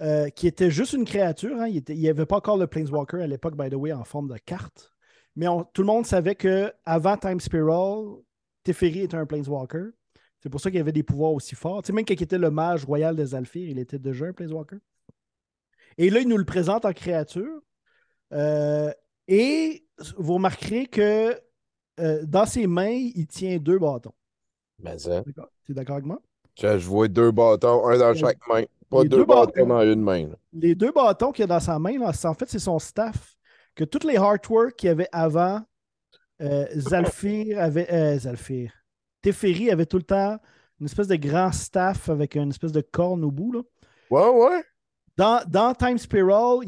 Speaker 1: euh, qui était juste une créature. Hein. Il n'y avait pas encore le Planeswalker à l'époque, by the way, en forme de carte. Mais tout le monde savait que avant Time Spiral, Teferi était un Planeswalker. C'est pour ça qu'il avait des pouvoirs aussi forts. Tu sais, même qu'il était le mage royal des Zalfir, il était déjà un Planeswalker. Et là, il nous le présente en créature. Euh, et vous remarquerez que euh, dans ses mains, il tient deux bâtons. C'est ben, ça. es d'accord avec moi?
Speaker 2: Je, vois deux bâtons, un dans euh, chaque main. Pas deux, bâtons, dans une main.
Speaker 1: Les deux bâtons qu'il a dans sa main, en fait, c'est son staff. Que toutes les hardwork qu'il y avait avant, euh, Zalfir avait. Zalfir. Teferi avait tout le temps une espèce de grand staff avec une espèce de corne au bout. Ouais, ouais. Dans, Time Spiral,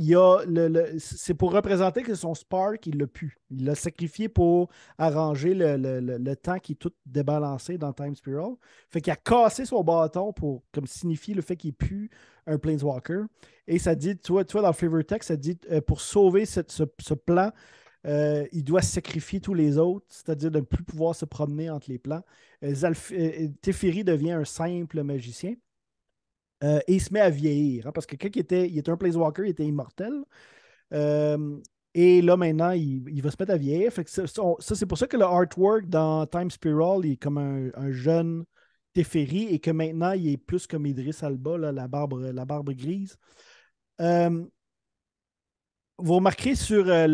Speaker 1: c'est pour représenter que son spark, il l'a pu. Il l'a sacrifié pour arranger le, temps qui est tout débalancé dans Time Spiral. Fait qu'il a cassé son bâton pour comme signifier le fait qu'il pue un Planeswalker. Et ça dit, tu vois, dans Flavor ça dit euh, pour sauver ce, plan, euh, il doit sacrifier tous les autres, c'est-à-dire de ne plus pouvoir se promener entre les plans. Euh, euh devient un simple magicien. Euh, et il se met à vieillir. Hein, parce que quand il était, il était un placewalker, il était immortel. Euh, et là, maintenant, il, va se mettre à vieillir. ça, c'est pour ça que le artwork dans Time Spiral il est comme un, jeune Teferi et que maintenant, il est plus comme Idris Alba, la, barbe, la barbe grise. Euh, vous remarquerez sur euh,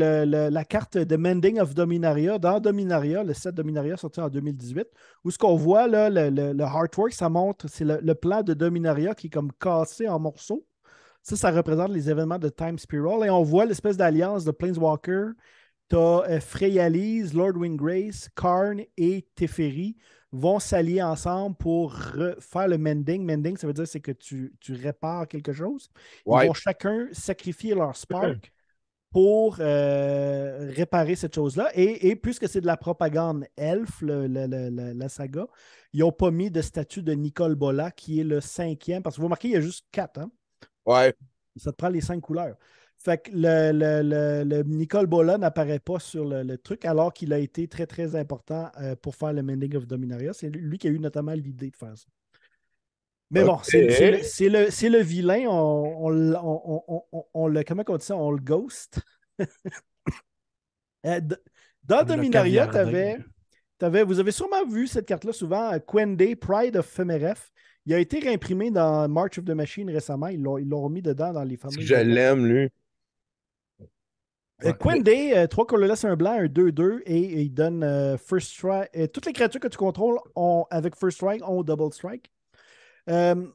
Speaker 1: la carte de Mending of Dominaria, dans Dominaria, le set Dominaria sorti en 2018, où ce qu'on voit, là, le, le, artwork, ça montre, c'est le, plan de Dominaria qui est comme cassé en morceaux. Ça, ça représente les événements de Time Spiral. Et on voit l'espèce d'alliance de Planeswalker. Tu as euh, Lord Wingrace, Karn et Teferi vont s'allier ensemble pour faire le mending. Mending, ça veut dire c'est que tu, répares quelque chose. Ils vont chacun sacrifier leur spark pour euh, réparer cette chose-là. Et, puisque c'est de la propagande elf, la saga, ils n'ont pas mis de statut de Nicole Bola, qui est le cinquième, parce que vous remarquez, il y a juste quatre. Hein? Ouais. Ça te prend les cinq couleurs. Fait que le, Nicole Bola n'apparaît pas sur le, truc, alors qu'il a été très, très important euh, pour faire le Mending of Dominaria. C'est lui qui a eu notamment l'idée de faire ça. Mais bon, c'est le, vilain, on, on, on, on, le, comment on dit ça, on le ghost. Euh, dans Dominaria, tu vous avez sûrement vu cette carte-là souvent, euh, Quende, Pride of Femeref. Il a été réimprimé dans March of the Machine récemment. Ils l'ont remis dedans dans les familles. Je
Speaker 2: l'aime, lui.
Speaker 1: Euh, ouais. Quende, trois 3 un blanc, un 2-2, et, il donne First Strike. toutes les créatures que tu contrôles ont, avec First Strike ont Double Strike. Euh,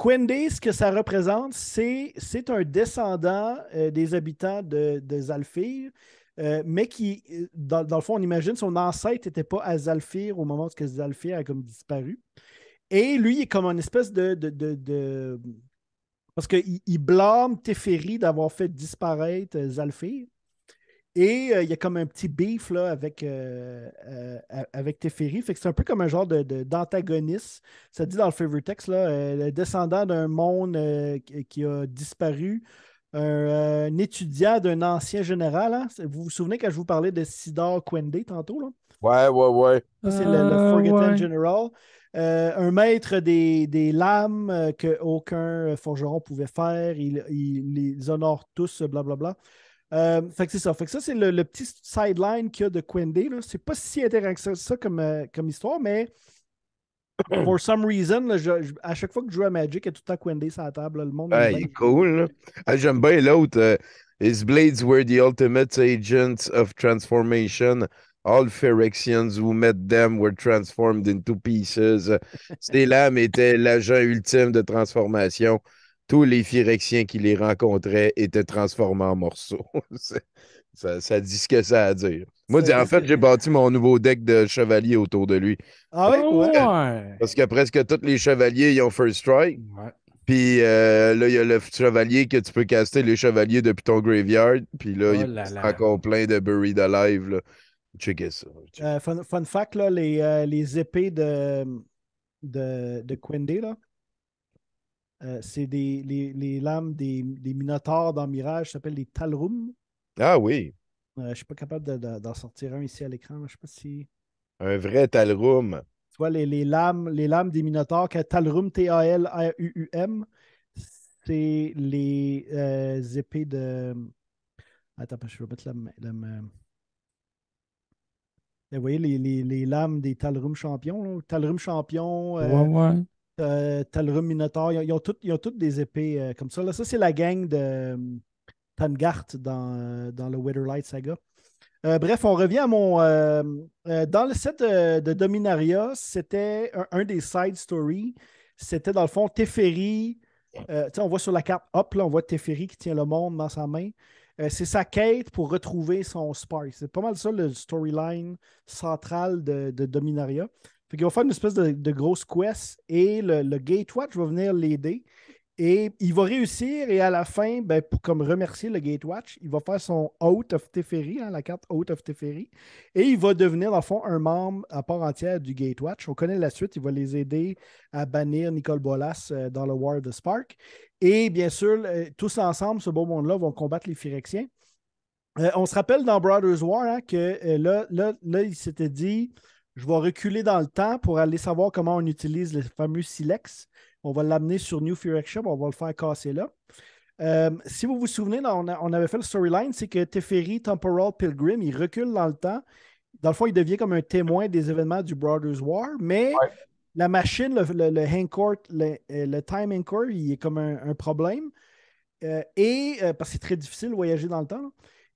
Speaker 1: ce que ça représente, c'est un descendant euh, des habitants de, Zalfir, euh, mais qui, euh, dans, le fond, on imagine son ancêtre n'était pas à Zalfir au moment où Zalfir a comme disparu. Et lui, il est comme une espèce de. de, Parce qu'il il blâme Teferi d'avoir fait disparaître Zalfir. Et euh, il y a comme un petit beef là, avec, euh, euh, avec Teferi. c'est un peu comme un genre d'antagoniste. Ça dit dans le Favorite Text, là, le descendant d'un monde qui a disparu, un, étudiant d'un ancien général. Hein. Vous vous souvenez quand je vous parlais de Sidor Quende tantôt? Là?
Speaker 2: Ouais, ouais, ouais.
Speaker 1: C'est le, Forgotten General. un maître des, lames qu'aucun forgeron pouvait faire. Il, les honore tous, blablabla. Bla, bla. Euh, fait que c'est ça. Fait que ça, c'est le, petit sideline qu'il y a de Quendé. C'est pas si intéressant que ça comme, euh, comme histoire, mais for some reason, là, à chaque fois que je joue à Magic, il y a tout le temps Quendé sur la table. le monde. est
Speaker 2: cool. Ah, j'aime bien l'autre. Euh, His blades were the ultimate agents of transformation. All Phyrexians who met them were transformed into pieces. Ces lames étaient l'agent ultime de transformation tous les Phyrexiens qui les rencontraient étaient transformés en morceaux. ça, ça, dit ce que ça a à dire. Moi, en fait, j'ai bâti mon nouveau deck de chevaliers autour de lui. Ah, ah Parce que presque tous les chevaliers, ils ont First Strike. Puis euh, là, il y a le chevalier que tu peux caster, les chevaliers depuis ton graveyard. Puis là, oh il y a encore plein de Buried Alive. live. it ça.
Speaker 1: Euh, fun, fact, euh, les, épées de, de, là, euh, c'est des, les, lames des, des minotaures dans Mirage, ça s'appelle les Talrum. Ah oui. Euh, je ne suis pas capable d'en sortir un ici à l'écran. Je sais pas si.
Speaker 2: Un vrai Talrum.
Speaker 1: Tu vois, les, lames, les lames des Minotaurs que Talrum, T-A-L-R-U-U-M, c'est les euh, épées de. Attends, je vais mettre la. main. Vous voyez les, lames des Talrum champions. Talrum champion. Ouais, ouais. Euh, t'as, Minotaur. Ils, ont toutes, des épées euh, comme ça. Là. Ça, c'est la gang de euh, Tangart dans, le Witherlight saga. bref, on revient à mon. dans le set de Dominaria, c'était un, des side stories. C'était dans le fond Teferi. on voit sur la carte, hop, là, on voit Teferi qui tient le monde dans sa main. c'est sa quête pour retrouver son Spark. C'est pas mal ça, le storyline central de Dominaria. Il va faire une espèce de, grosse quest et le, le Gatewatch va venir l'aider. Et il va réussir et à la fin, ben, pour comme remercier le Gatewatch, il va faire son Out of Teferi, hein, la carte Out of Teferi. Et il va devenir, dans le fond, un membre à part entière du Gatewatch. On connaît la suite, il va les aider à bannir Nicole Bolas euh, dans le War of the Spark. Et bien sûr, euh, tous ensemble, ce beau monde-là, vont combattre les Phyrexiens. Euh, on se rappelle dans Brothers War hein, que là, là, il s'était dit je vais reculer dans le temps pour aller savoir comment on utilise le fameux silex. On va l'amener sur New Fear Action, on va le faire casser là. Euh, si vous vous souvenez, on, avait fait le storyline, c'est que Teferi, Temporal Pilgrim, il recule dans le temps. Dans le fond, il devient comme un témoin des événements du Brothers War, mais la machine, le, euh, Time Anchor, il est comme un, problème. Euh, et parce que c'est très difficile de voyager dans le temps.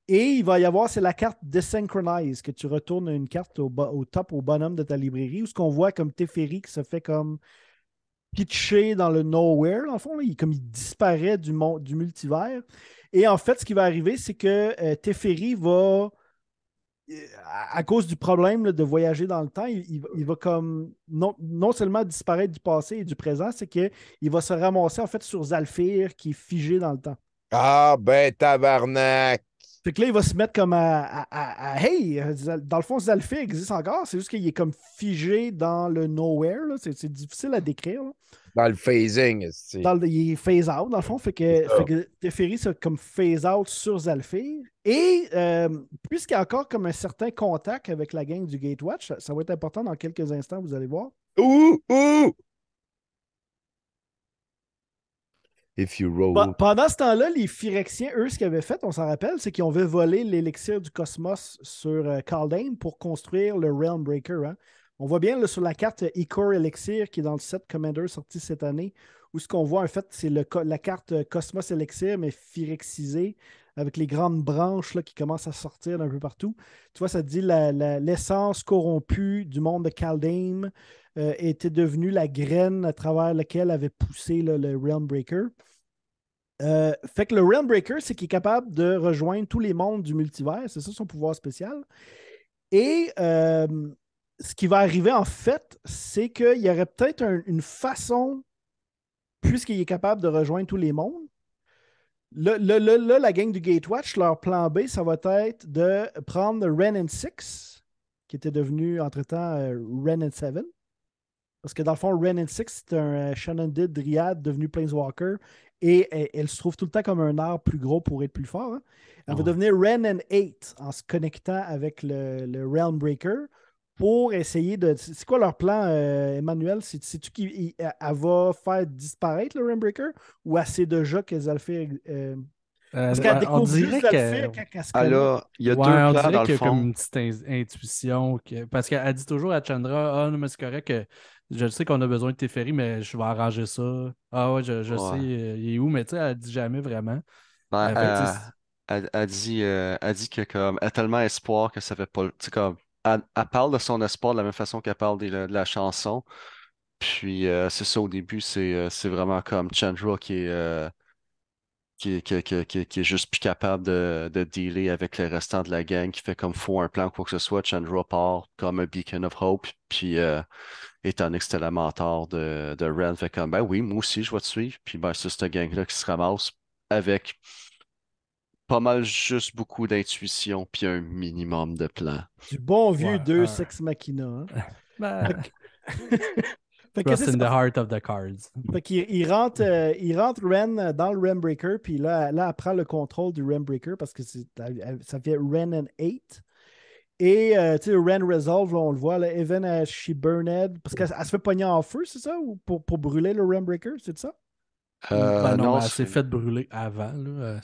Speaker 1: Et il va y avoir, c'est la carte Desynchronize, que tu retournes une carte au, au top, au bonhomme de ta librairie, où ce qu'on voit comme Teferi qui se fait comme pitcher dans le nowhere, en fond, comme il disparaît du, du multivers. Et en fait, ce qui va arriver, c'est que euh, Teferi va, euh, à, cause du problème de voyager dans le temps, il, va comme non, non, seulement disparaître du passé et du présent, c'est qu'il va se ramasser en fait sur Zalfir qui est figé dans le temps.
Speaker 2: Ah ben tabarnak!
Speaker 1: Fait que là, il va se mettre comme à, Hey, dans le fond, Zalfi existe encore. C'est juste qu'il est comme figé dans le nowhere. C'est difficile à décrire.
Speaker 2: Dans le phasing.
Speaker 1: Dans il phase out, dans le fond. Fait que, fait comme phase out sur Zalfi. Et euh, puisqu'il y a encore comme un certain contact avec la gang du Gatewatch, ça, ça va être important dans quelques instants, vous allez voir. Ouh, ouh! pendant ce temps-là, les Phyrexiens, eux, ce qu'ils avaient fait, on s'en rappelle, c'est qu'ils avaient volé l'élixir du cosmos sur euh, pour construire le Realm Breaker. Hein. On voit bien sur la carte euh, Icor Elixir qui est dans le set Commander sorti cette année, ce qu'on voit, en fait, c'est la carte euh, Cosmos Elixir, mais phyrexisée, avec les grandes branches là, qui commencent à sortir d'un peu partout. Tu vois, ça dit l'essence corrompue du monde de Kaldheim euh, était devenue la graine à travers laquelle avait poussé le Realm Breaker. Euh, fait que le Realm Breaker, c'est qu'il est capable de rejoindre tous les mondes du multivers. C'est ça son pouvoir spécial. Et ce qui va arriver, en fait, c'est qu'il y aurait peut-être une façon puisqu'il est capable de rejoindre tous les mondes, là, la gang du Gatewatch, leur plan B, ça va être de prendre Ren and Six, qui était devenu entre-temps euh, Ren and Seven. Parce que dans le fond, Ren and Six, c'est un euh, Shannon Did Dryad devenu Planeswalker. Et elle, se trouve tout le temps comme un art plus gros pour être plus fort. Hein. Elle va devenir Ren and Eight en se connectant avec le, le Realm Breaker pour essayer de. C'est quoi leur plan, euh, Emmanuel? C'est-tu qu'elle va faire disparaître le Rainbreaker ou assez déjà qu'elle euh, le fait euh... Parce qu'elle euh, découvre on dirait que... Alors, il y a deux on plans dans le fond. comme
Speaker 3: une petite intuition. Parce qu'elle dit toujours à Chandra Ah, non, mais c'est correct que je sais qu'on a besoin de Teferi, mais je vais arranger ça. Ah ouais, je, sais, il est où, mais tu sais, elle dit jamais vraiment. Ben,
Speaker 4: elle, dit, dit que comme elle a tellement espoir que ça fait pas. Tu comme elle, parle de son espoir de la même façon qu'elle parle de la, chanson. Puis euh, c'est ça, au début, c'est, euh, c'est vraiment comme Chandra euh, qui est, qui, est juste plus capable de, de dealer avec les restants de la gang, qui fait comme faut un plan, quoi que ce soit. Chandra part comme un beacon of hope, puis est étant donné que c'était la mentor de, Ren, fait comme ben oui, moi aussi je vais te suivre. Puis ben, c'est cette gang-là qui se ramasse avec pas mal juste beaucoup d'intuition puis un minimum de plan.
Speaker 1: Du bon vieux deux sex machina. Hein? in the heart of the cards. il rentre, euh, il rentre Ren dans le Ren puis là, là, elle prend le contrôle du Ren parce que ça fait Ren and Eight. Et, euh, tu sais, Ren Resolve, on le voit, là, Even, euh, she burned, parce qu'elle se fait pogner en feu, c'est ça? Ou pour, pour brûler le Rembreaker, c'est ça?
Speaker 4: Hum, euh, ben non, elle s'est
Speaker 3: faite brûler avant. Là.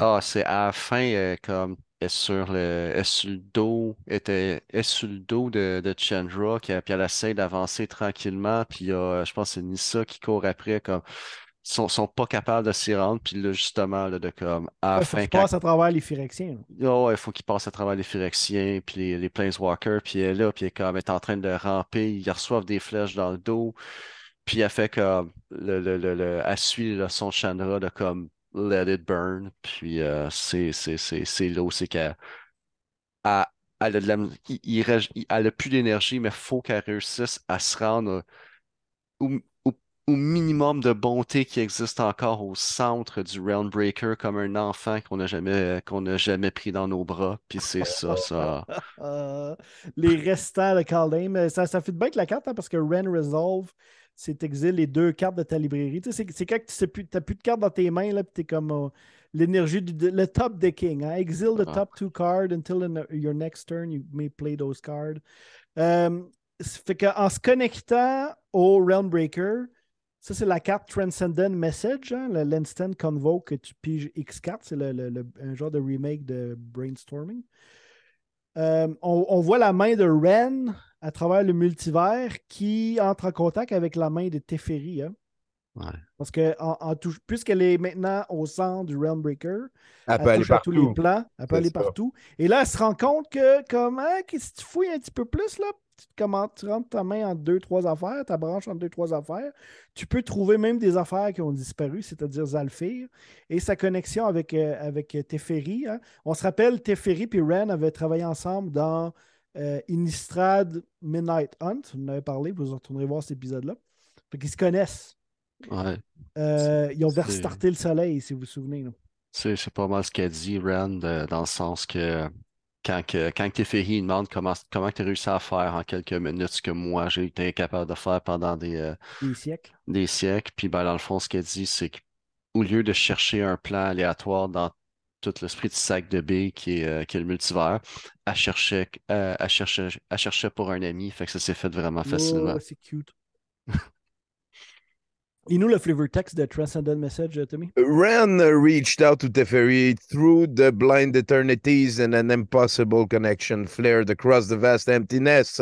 Speaker 4: Ah, c'est à la fin, euh, comme est sur le, est le dos, était, est sur le dos de, Chandra, qui, puis elle essaie d'avancer tranquillement, puis euh, je pense que c'est Nissa qui court après, comme, sont, sont pas capables de s'y rendre, puis là, justement, là, de comme, à fin. Faut qu'ils passe à
Speaker 1: travers les Phyrexiens.
Speaker 4: Ah il faut qu'il passe à travers les Phyrexiens, puis les, Planeswalkers, puis là, puis comme, est en train de ramper, ils reçoivent des flèches dans le dos. Puis elle fait comme. Le, le, le, suit son Chandra de comme Let It Burn. Puis euh, c'est c'est l'eau. c'est qu'elle. elle, a de plus d'énergie, mais il faut qu'elle réussisse à se rendre au, au, minimum de bonté qui existe encore au centre du Realm Breaker, comme un enfant qu'on n'a jamais, qu'on jamais pris dans nos bras. Puis c'est ça, ça.
Speaker 1: Les restants de Call ça, ça fait de bien que la carte, hein, parce que Ren Resolve, c'est exiles les deux cartes de ta librairie. Tu sais, c'est quand tu n'as plus, de cartes dans tes mains, là, tu es comme oh, l'énergie, le top de king. Hein. Exile the top two cards until your next turn, you may play those cards. Euh, fait que, en se connectant au Realm Breaker, ça, c'est la carte Transcendent Message, hein? Convoque que tu piges X cartes. C'est un genre de remake de Brainstorming. Euh, on, voit la main de Ren à travers le multivers qui entre en contact avec la main de Teferi. Hein? Parce que puisqu'elle est maintenant au centre du Realm Breaker, elle, peut aller à tous les plans, elle peut aller partout. Et là, elle se rend compte que comment hein, que si tu fouilles un petit peu plus, là, tu, comment, tu rentres ta main en deux, trois affaires, ta branche en deux, trois affaires, tu peux trouver même des affaires qui ont disparu, c'est-à-dire Zalfir, et sa connexion avec, euh, avec Teferi. Hein. On se rappelle, Teferi et Ren avaient travaillé ensemble dans euh, Midnight Hunt, vous en avez parlé, vous retournerez voir cet épisode-là. Fait qu'ils se connaissent. Euh, ils ont restarté le soleil, si vous vous souvenez.
Speaker 4: C'est pas mal ce qu'a dit Rand, dans le sens que quand, que, quand il demande comment, comment tu as réussi à faire en quelques minutes ce que moi j'ai été incapable de faire pendant des, euh, siècles. Puis ben, dans le fond, ce qu'a dit, c'est qu'au lieu de chercher un plan aléatoire dans tout l'esprit du sac de B qui est, euh, qui est le multivers. Elle cherchait, euh, elle cherchait, elle pour un ami, fait que ça s'est fait vraiment oh, facilement. Oh,
Speaker 1: c'est cute. Et nous, le flavor text de Transcendent Message, euh, Tommy?
Speaker 2: Ren reached out to Teferi through the blind eternities and an impossible connection flared across the vast emptiness.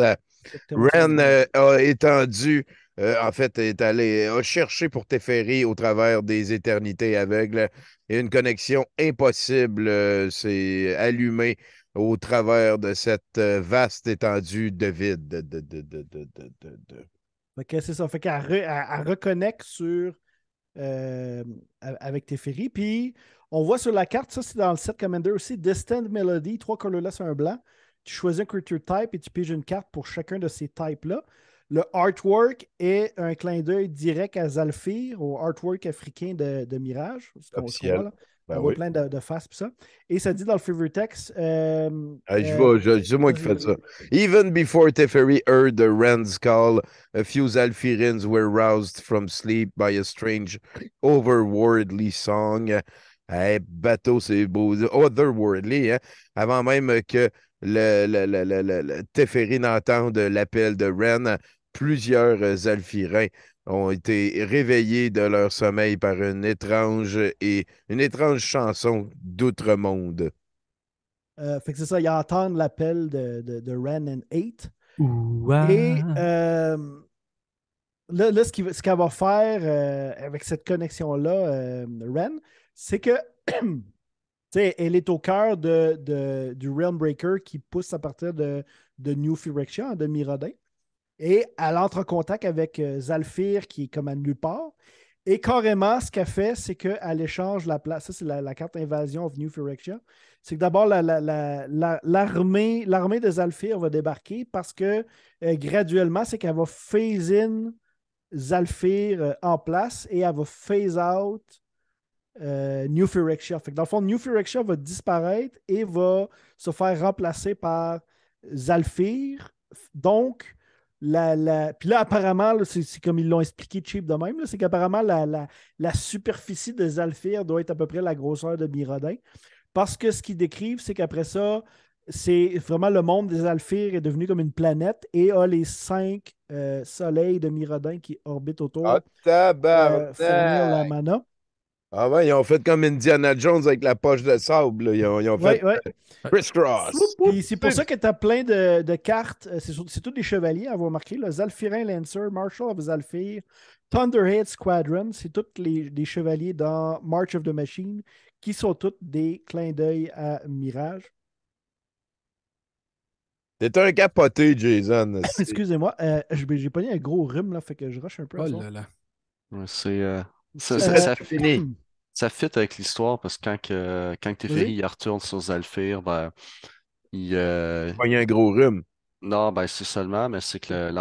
Speaker 2: Ren euh, a étendu euh, en fait, est allé euh, chercher pour Teferi au travers des éternités aveugles. Et une connexion impossible s'est euh, allumée au travers de cette vaste étendue de vide. De, de, de,
Speaker 1: c'est ça. Fait qu'elle reconnecte sur, avec Teferi. Puis on voit sur la carte, ça c'est dans le set Commander aussi, Destined Melody, trois colorless, un blanc. Tu choisis un creature type et tu piges une carte pour chacun de ces types-là. Le artwork est un clin d'œil direct à Zalfir, au artwork africain de, Mirage. Ben On, voit, ben plein de, de faces ça. Et ça dit dans le Fever Text. Euh, ah, je euh, vois,
Speaker 2: c'est moi qui fais ça. Even before Teferi heard the Rand's call, a few Zalfirins were roused from sleep by a strange, overworldly song. Hey, bateau, c'est beau. Otherworldly, hein. Avant même que le, le, le, l'appel de Ren. Plusieurs euh, Alphirins ont été réveillés de leur sommeil par une étrange et une étrange chanson d'outre-monde.
Speaker 1: Euh, fait que c'est ça, ils entendent l'appel de, Ren and Eight. Et euh, là, là, ce qu'elle va faire avec cette connexion-là, Ren, c'est que elle est au cœur du Realm Breaker qui pousse à partir de, de New Firection, de Mirodin. Et elle entre en contact avec euh, Zalfir, qui est comme à nulle part. Et carrément, ce qu'elle fait, c'est qu'elle échange la place. Ça, c'est la, carte invasion of New Phyrexia. C'est que d'abord, l'armée de Zalfir va débarquer parce que euh, graduellement, c'est qu'elle va phase in Zalfir euh, en place et elle va phase out euh, New Phyrexia. dans le fond, New Phyrexia va disparaître et va se faire remplacer par Zalfir. Donc, la, là, apparemment, c'est comme ils l'ont expliqué cheap de même, c'est qu'apparemment, la, la, superficie de Zalfir doit être à peu près la grosseur de Mirodin. Parce que ce qu'ils décrivent, c'est qu'après ça, c'est vraiment le monde des Alphires est devenu comme une planète et a les cinq euh, soleils de Mirodin qui orbitent autour de ah, euh, la
Speaker 2: mana. Ah ouais, ils ont fait comme Indiana Jones avec la poche de sable. Ils, ont, fait ouais, cross
Speaker 1: C'est pour ça que tu as plein de, de cartes. Euh, c'est tous des chevaliers, on va marqué. Zalfirin Lancer, Marshal of Zalfir, Thunderhead Squadron. C'est tous les, chevaliers dans March of the Machine qui sont tous des clins d'œil à Mirage.
Speaker 2: T'es un capoté, Jason. Excusez-moi,
Speaker 1: euh, j'ai pas mis un gros rhume, là, fait que je rush un peu. Oh là là. C'est. Euh, ça, ça,
Speaker 4: ça, fit avec l'histoire parce que quand, que, euh, quand Teferi retourne sur Zalfir, ben, il, euh, il y a un gros rhume. Non, ben c'est seulement, mais c'est que euh,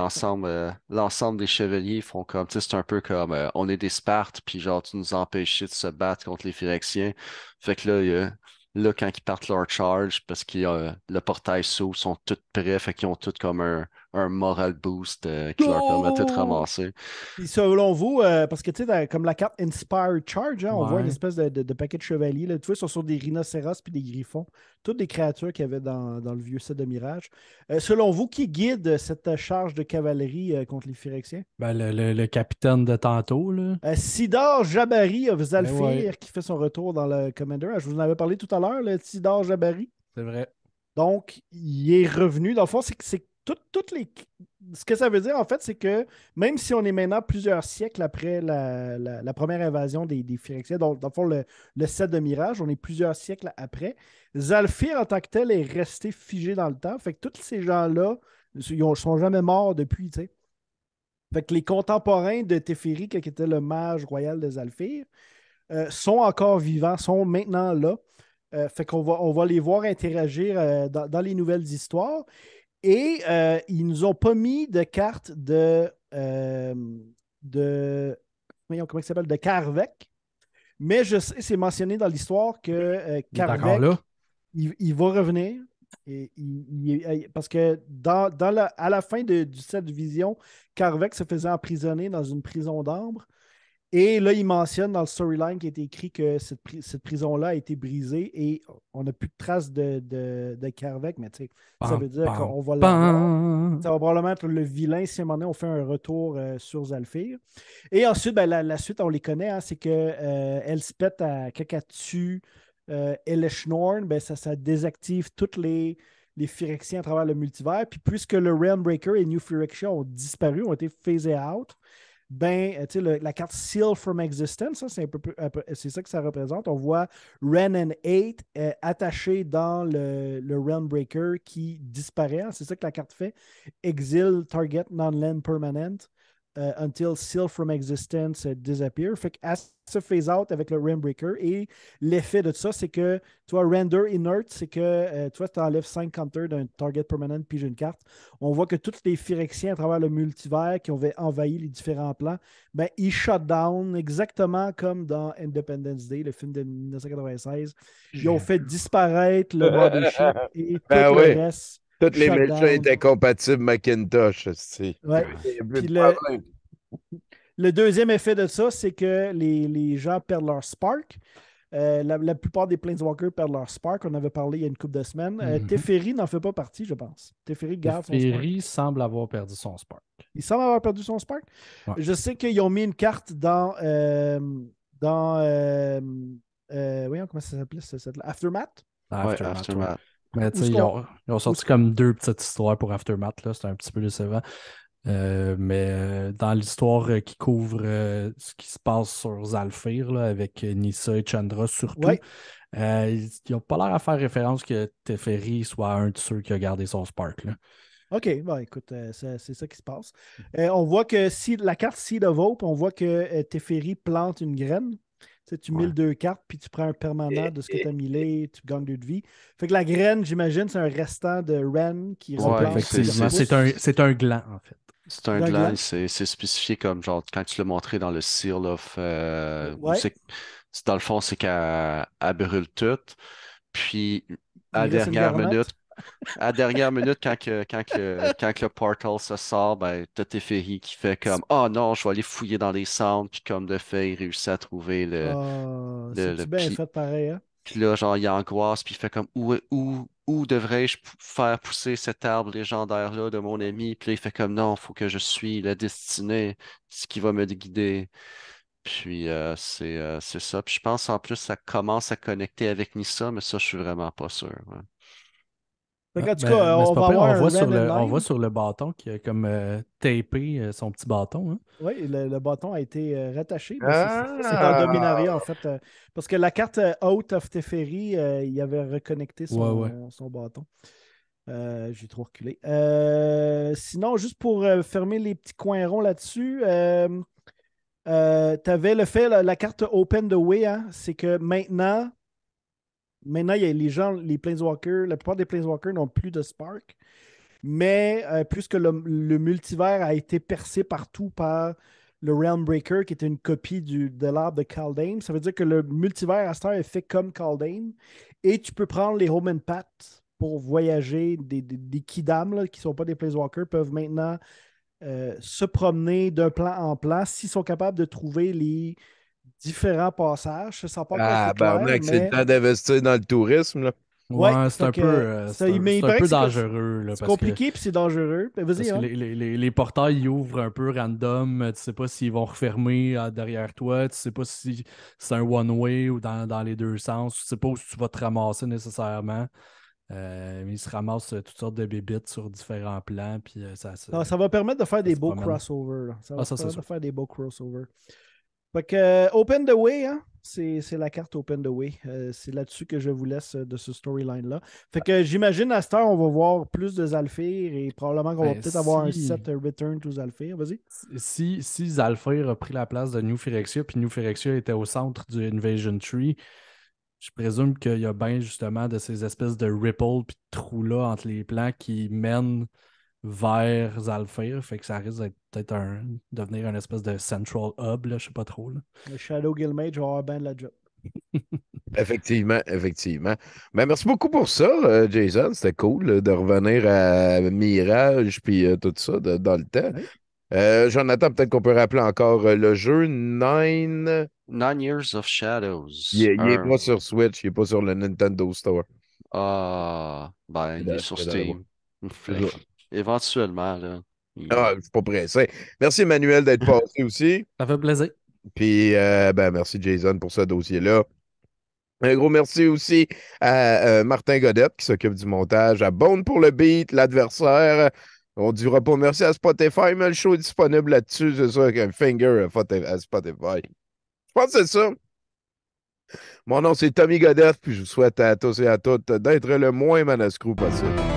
Speaker 4: l'ensemble des chevaliers font comme, c'est un peu comme, on est des Spartes, puis genre, tu nous empêches de se battre contre les Phyrexiens. Fait que là, là quand ils partent leur charge, parce que le portail sous sont tous prêts, fait qu'ils ont toutes comme un, un moral boost euh, qui leur permet de tout oh! ramasser.
Speaker 1: Et selon vous, euh, parce que tu sais, comme la carte Inspire Charge, hein, on voit une espèce de, paquet de chevaliers. Là. Tu vois, ils sont sur des rhinocéros puis des griffons. Toutes des créatures qu'il y avait dans, le vieux set de Mirage. Euh, selon vous, qui guide cette charge de cavalerie contre les Phyrexiens?
Speaker 3: Ben, le, capitaine de tantôt. Là.
Speaker 1: Sidor Jabari of ben Zalfir qui fait son retour dans le Commander. Je vous en avais parlé tout à l'heure, le Sidor Jabari. C'est vrai. Donc, il est revenu. Dans le fond, c'est toutes les... Ce que ça veut dire, en fait, c'est que même si on est maintenant plusieurs siècles après la, première invasion des, des Phyrexiens, dans, dans le fond, le, set de Mirage, on est plusieurs siècles après, Zalfir, en tant que tel, est resté figé dans le temps. Fait que tous ces gens-là, ils ne sont jamais morts depuis, tu sais. Fait que les contemporains de Teferi, qui était le mage royal de Zalfir, euh, sont encore vivants, sont maintenant là. Euh, fait qu'on va, on va les voir interagir euh, dans, les nouvelles histoires. Et euh, ils nous ont pas mis de carte de. Euh, de comment il s'appelle De Carvec. Mais je sais, c'est mentionné dans l'histoire que euh, Carvec. Il, va revenir. Et, parce que à la fin de, cette vision, Carvec se faisait emprisonner dans une prison d'ambre. Et là, il mentionne dans le storyline qui été écrit que cette, prison-là a été brisée et on n'a plus de traces de, de, mais tu sais, ça veut dire qu'on va le Ça va probablement être le vilain si à un moment donné on fait un retour euh, sur Zalfir. Et ensuite, ben, la, suite, on les connaît, hein, c'est que euh, Elspeth, à, Kakatu, euh, elle ben, ça, désactive toutes les Phyrexiens à travers le multivers. Puis puisque le Realm et New Phyrexia ont disparu, ont été phasés out, ben, euh, tu sais, la carte Seal from Existence, hein, c'est un peu, c'est ça que ça représente. On voit Ren and Eight euh, dans le, le, Realm Breaker qui disparaît. Hein. C'est ça que la carte fait. Exile Target Non-Land Permanent. Euh, until Seal from Existence Disappear. Fait ça se phase out avec le rainbreaker Et l'effet de ça, c'est que, toi Render Inert, c'est que, euh, toi tu enlèves 5 counters d'un target permanent puis j'ai une carte. On voit que tous les Phyrexiens à travers le multivers qui ont envahi les différents plans, ben, ils shut down exactement comme dans Independence Day, le film de 1996. Ils ont fait disparaître le roi des et ben tout reste toutes les machines étaient
Speaker 2: compatibles Macintosh. Ouais.
Speaker 1: le, deuxième effet de ça, c'est que les, gens perdent leur spark. Euh, la, plupart des Planeswalkers perdent leur Spark. On avait parlé il y a une couple de semaines. Euh, mm-hmm. Teferi n'en fait pas partie, je pense. Teferi garde son Spark.
Speaker 3: semble avoir perdu son Spark.
Speaker 1: Il semble avoir perdu son Spark. Je sais qu'ils ont mis une carte dans. Euh, dans voyons comment ça s'appelait Aftermath. Aftermath.
Speaker 3: Mais ils, ont sorti comme deux petites histoires pour Aftermath, là. un petit peu décevant. Euh, mais euh, dans l'histoire euh, qui couvre euh, ce qui se passe sur Zalfir, avec Nissa et Chandra surtout, ils n'ont pas l'air à faire référence que Teferi soit un de ceux qui a gardé son spark.
Speaker 1: OK, bah écoute, c'est ça qui se passe. on voit que si la carte Seed of Hope, on voit que Teferi plante une graine tu mets deux cartes, puis tu prends un permanent de ce que tu as millé, tu gagnes deux de vie. Fait que la graine, j'imagine, c'est un restant de Ren qui ouais,
Speaker 3: C'est un, gland, en fait.
Speaker 4: C'est un gland, c'est spécifié comme genre quand tu l'as montré dans le Seal of. Euh, Dans le fond, c'est qu'elle brûle tout. Puis à la dernière minute, à dernière minute, quand, le portal se sort, ben, t'as qui fait comme Oh non, je vais aller fouiller dans les centres puis comme de fait, il réussit à trouver le. Ah, bien fait pareil, hein? Puis là, genre, il angoisse, puis il fait comme Où, devrais-je faire pousser cet arbre légendaire-là de mon ami? Puis là, il fait comme Non, faut que je suis la destinée, ce qui va me guider. Puis euh, euh, c'est ça. Puis je pense en plus, ça commence à connecter avec Nissa, mais ça, je suis vraiment pas sûr. Ouais
Speaker 1: en ah, tout ben, cas, on voit,
Speaker 3: sur le, bâton qui a comme euh, tapé euh, son petit bâton. Hein.
Speaker 1: Oui, le, bâton a été euh, rattaché. C'est un ah! dominaria, en fait. parce que la carte Out of Teferi, il avait reconnecté son, bâton. J'ai trop reculé. sinon, juste pour fermer les petits coins ronds là-dessus, tu avais le fait, la, carte Open the Way, hein, c'est que maintenant, maintenant, il y a les gens, les Planeswalkers, la plupart des Planeswalkers n'ont plus de Spark. Mais euh, puisque le, multivers a été percé partout par le Realm Breaker, qui était une copie de l'arbre de Caldame, ça veut dire que le multivers à ce est fait comme Caldame. Et tu peux prendre les Home and pour voyager. Des, des, qui ne sont pas des Planeswalkers, peuvent maintenant euh, se promener d'un plan en plan s'ils sont capables de trouver les différents passages. Ça, pas ah, ben, c'est le temps
Speaker 2: d'investir dans le tourisme. Là. Ouais, c'est un,
Speaker 3: peu dangereux. C'est compliqué
Speaker 1: puis c'est dangereux. Ben, hein.
Speaker 3: les, portails ils ouvrent un peu random. Tu sais pas s'ils vont refermer euh, derrière toi. Tu sais pas si c'est un one-way ou dans, les deux sens. Tu sais pas où tu vas te ramasser nécessairement. Euh, mais ils se ramassent euh, toutes sortes de bébites sur différents plans. Puis, ça, va permettre de faire des beaux crossovers. Ça va permettre de
Speaker 1: faire des beaux crossovers que euh, Open the Way, hein, c'est la carte Open the Way. Euh, c'est là-dessus que je vous laisse euh, de ce storyline-là. Fait que j'imagine à cette heure, on va voir plus de Zalfir et probablement qu'on va ben, peut-être avoir un set Return to Zalfir. Vas-y.
Speaker 3: Si, si Zalfir a pris la place de New Phyrexia, puis New Phyrexia était au centre du Invasion Tree, je présume qu'il y a bien justement de ces espèces de ripples et de trous-là entre les plans qui mènent vers fait que ça risque d'être peut-être un devenir un espèce de central hub, là, je sais pas trop. Là.
Speaker 1: Le Shadow Guildmage va avoir bien de la job.
Speaker 2: effectivement, effectivement. mais ben, merci beaucoup pour ça, euh, Jason. C'était cool de revenir à Mirage puis euh, tout ça dans le temps. j'en Euh, Jonathan, peut-être qu'on peut rappeler encore euh, le jeu Nine... Nine
Speaker 4: Years of Shadows. Il n'est pas
Speaker 2: sur Switch, il n'est pas sur le Nintendo Store. Ah, ben, il est sur Steam éventuellement. Là, Ah, je suis pas pressé. Merci, Emmanuel, d'être passé aussi. Ça fait plaisir. Puis, euh, ben, merci, Jason, pour ce dossier-là. Un gros merci aussi à euh, Martin Godette qui s'occupe du montage, à Bone pour le beat, l'adversaire. On dira pas merci à Spotify, mais le show est disponible là-dessus, c'est avec un finger à Spotify. Je pense que c'est ça. Mon nom, c'est Tommy Godette, puis je vous souhaite à tous et à toutes d'être le moins manascrou possible.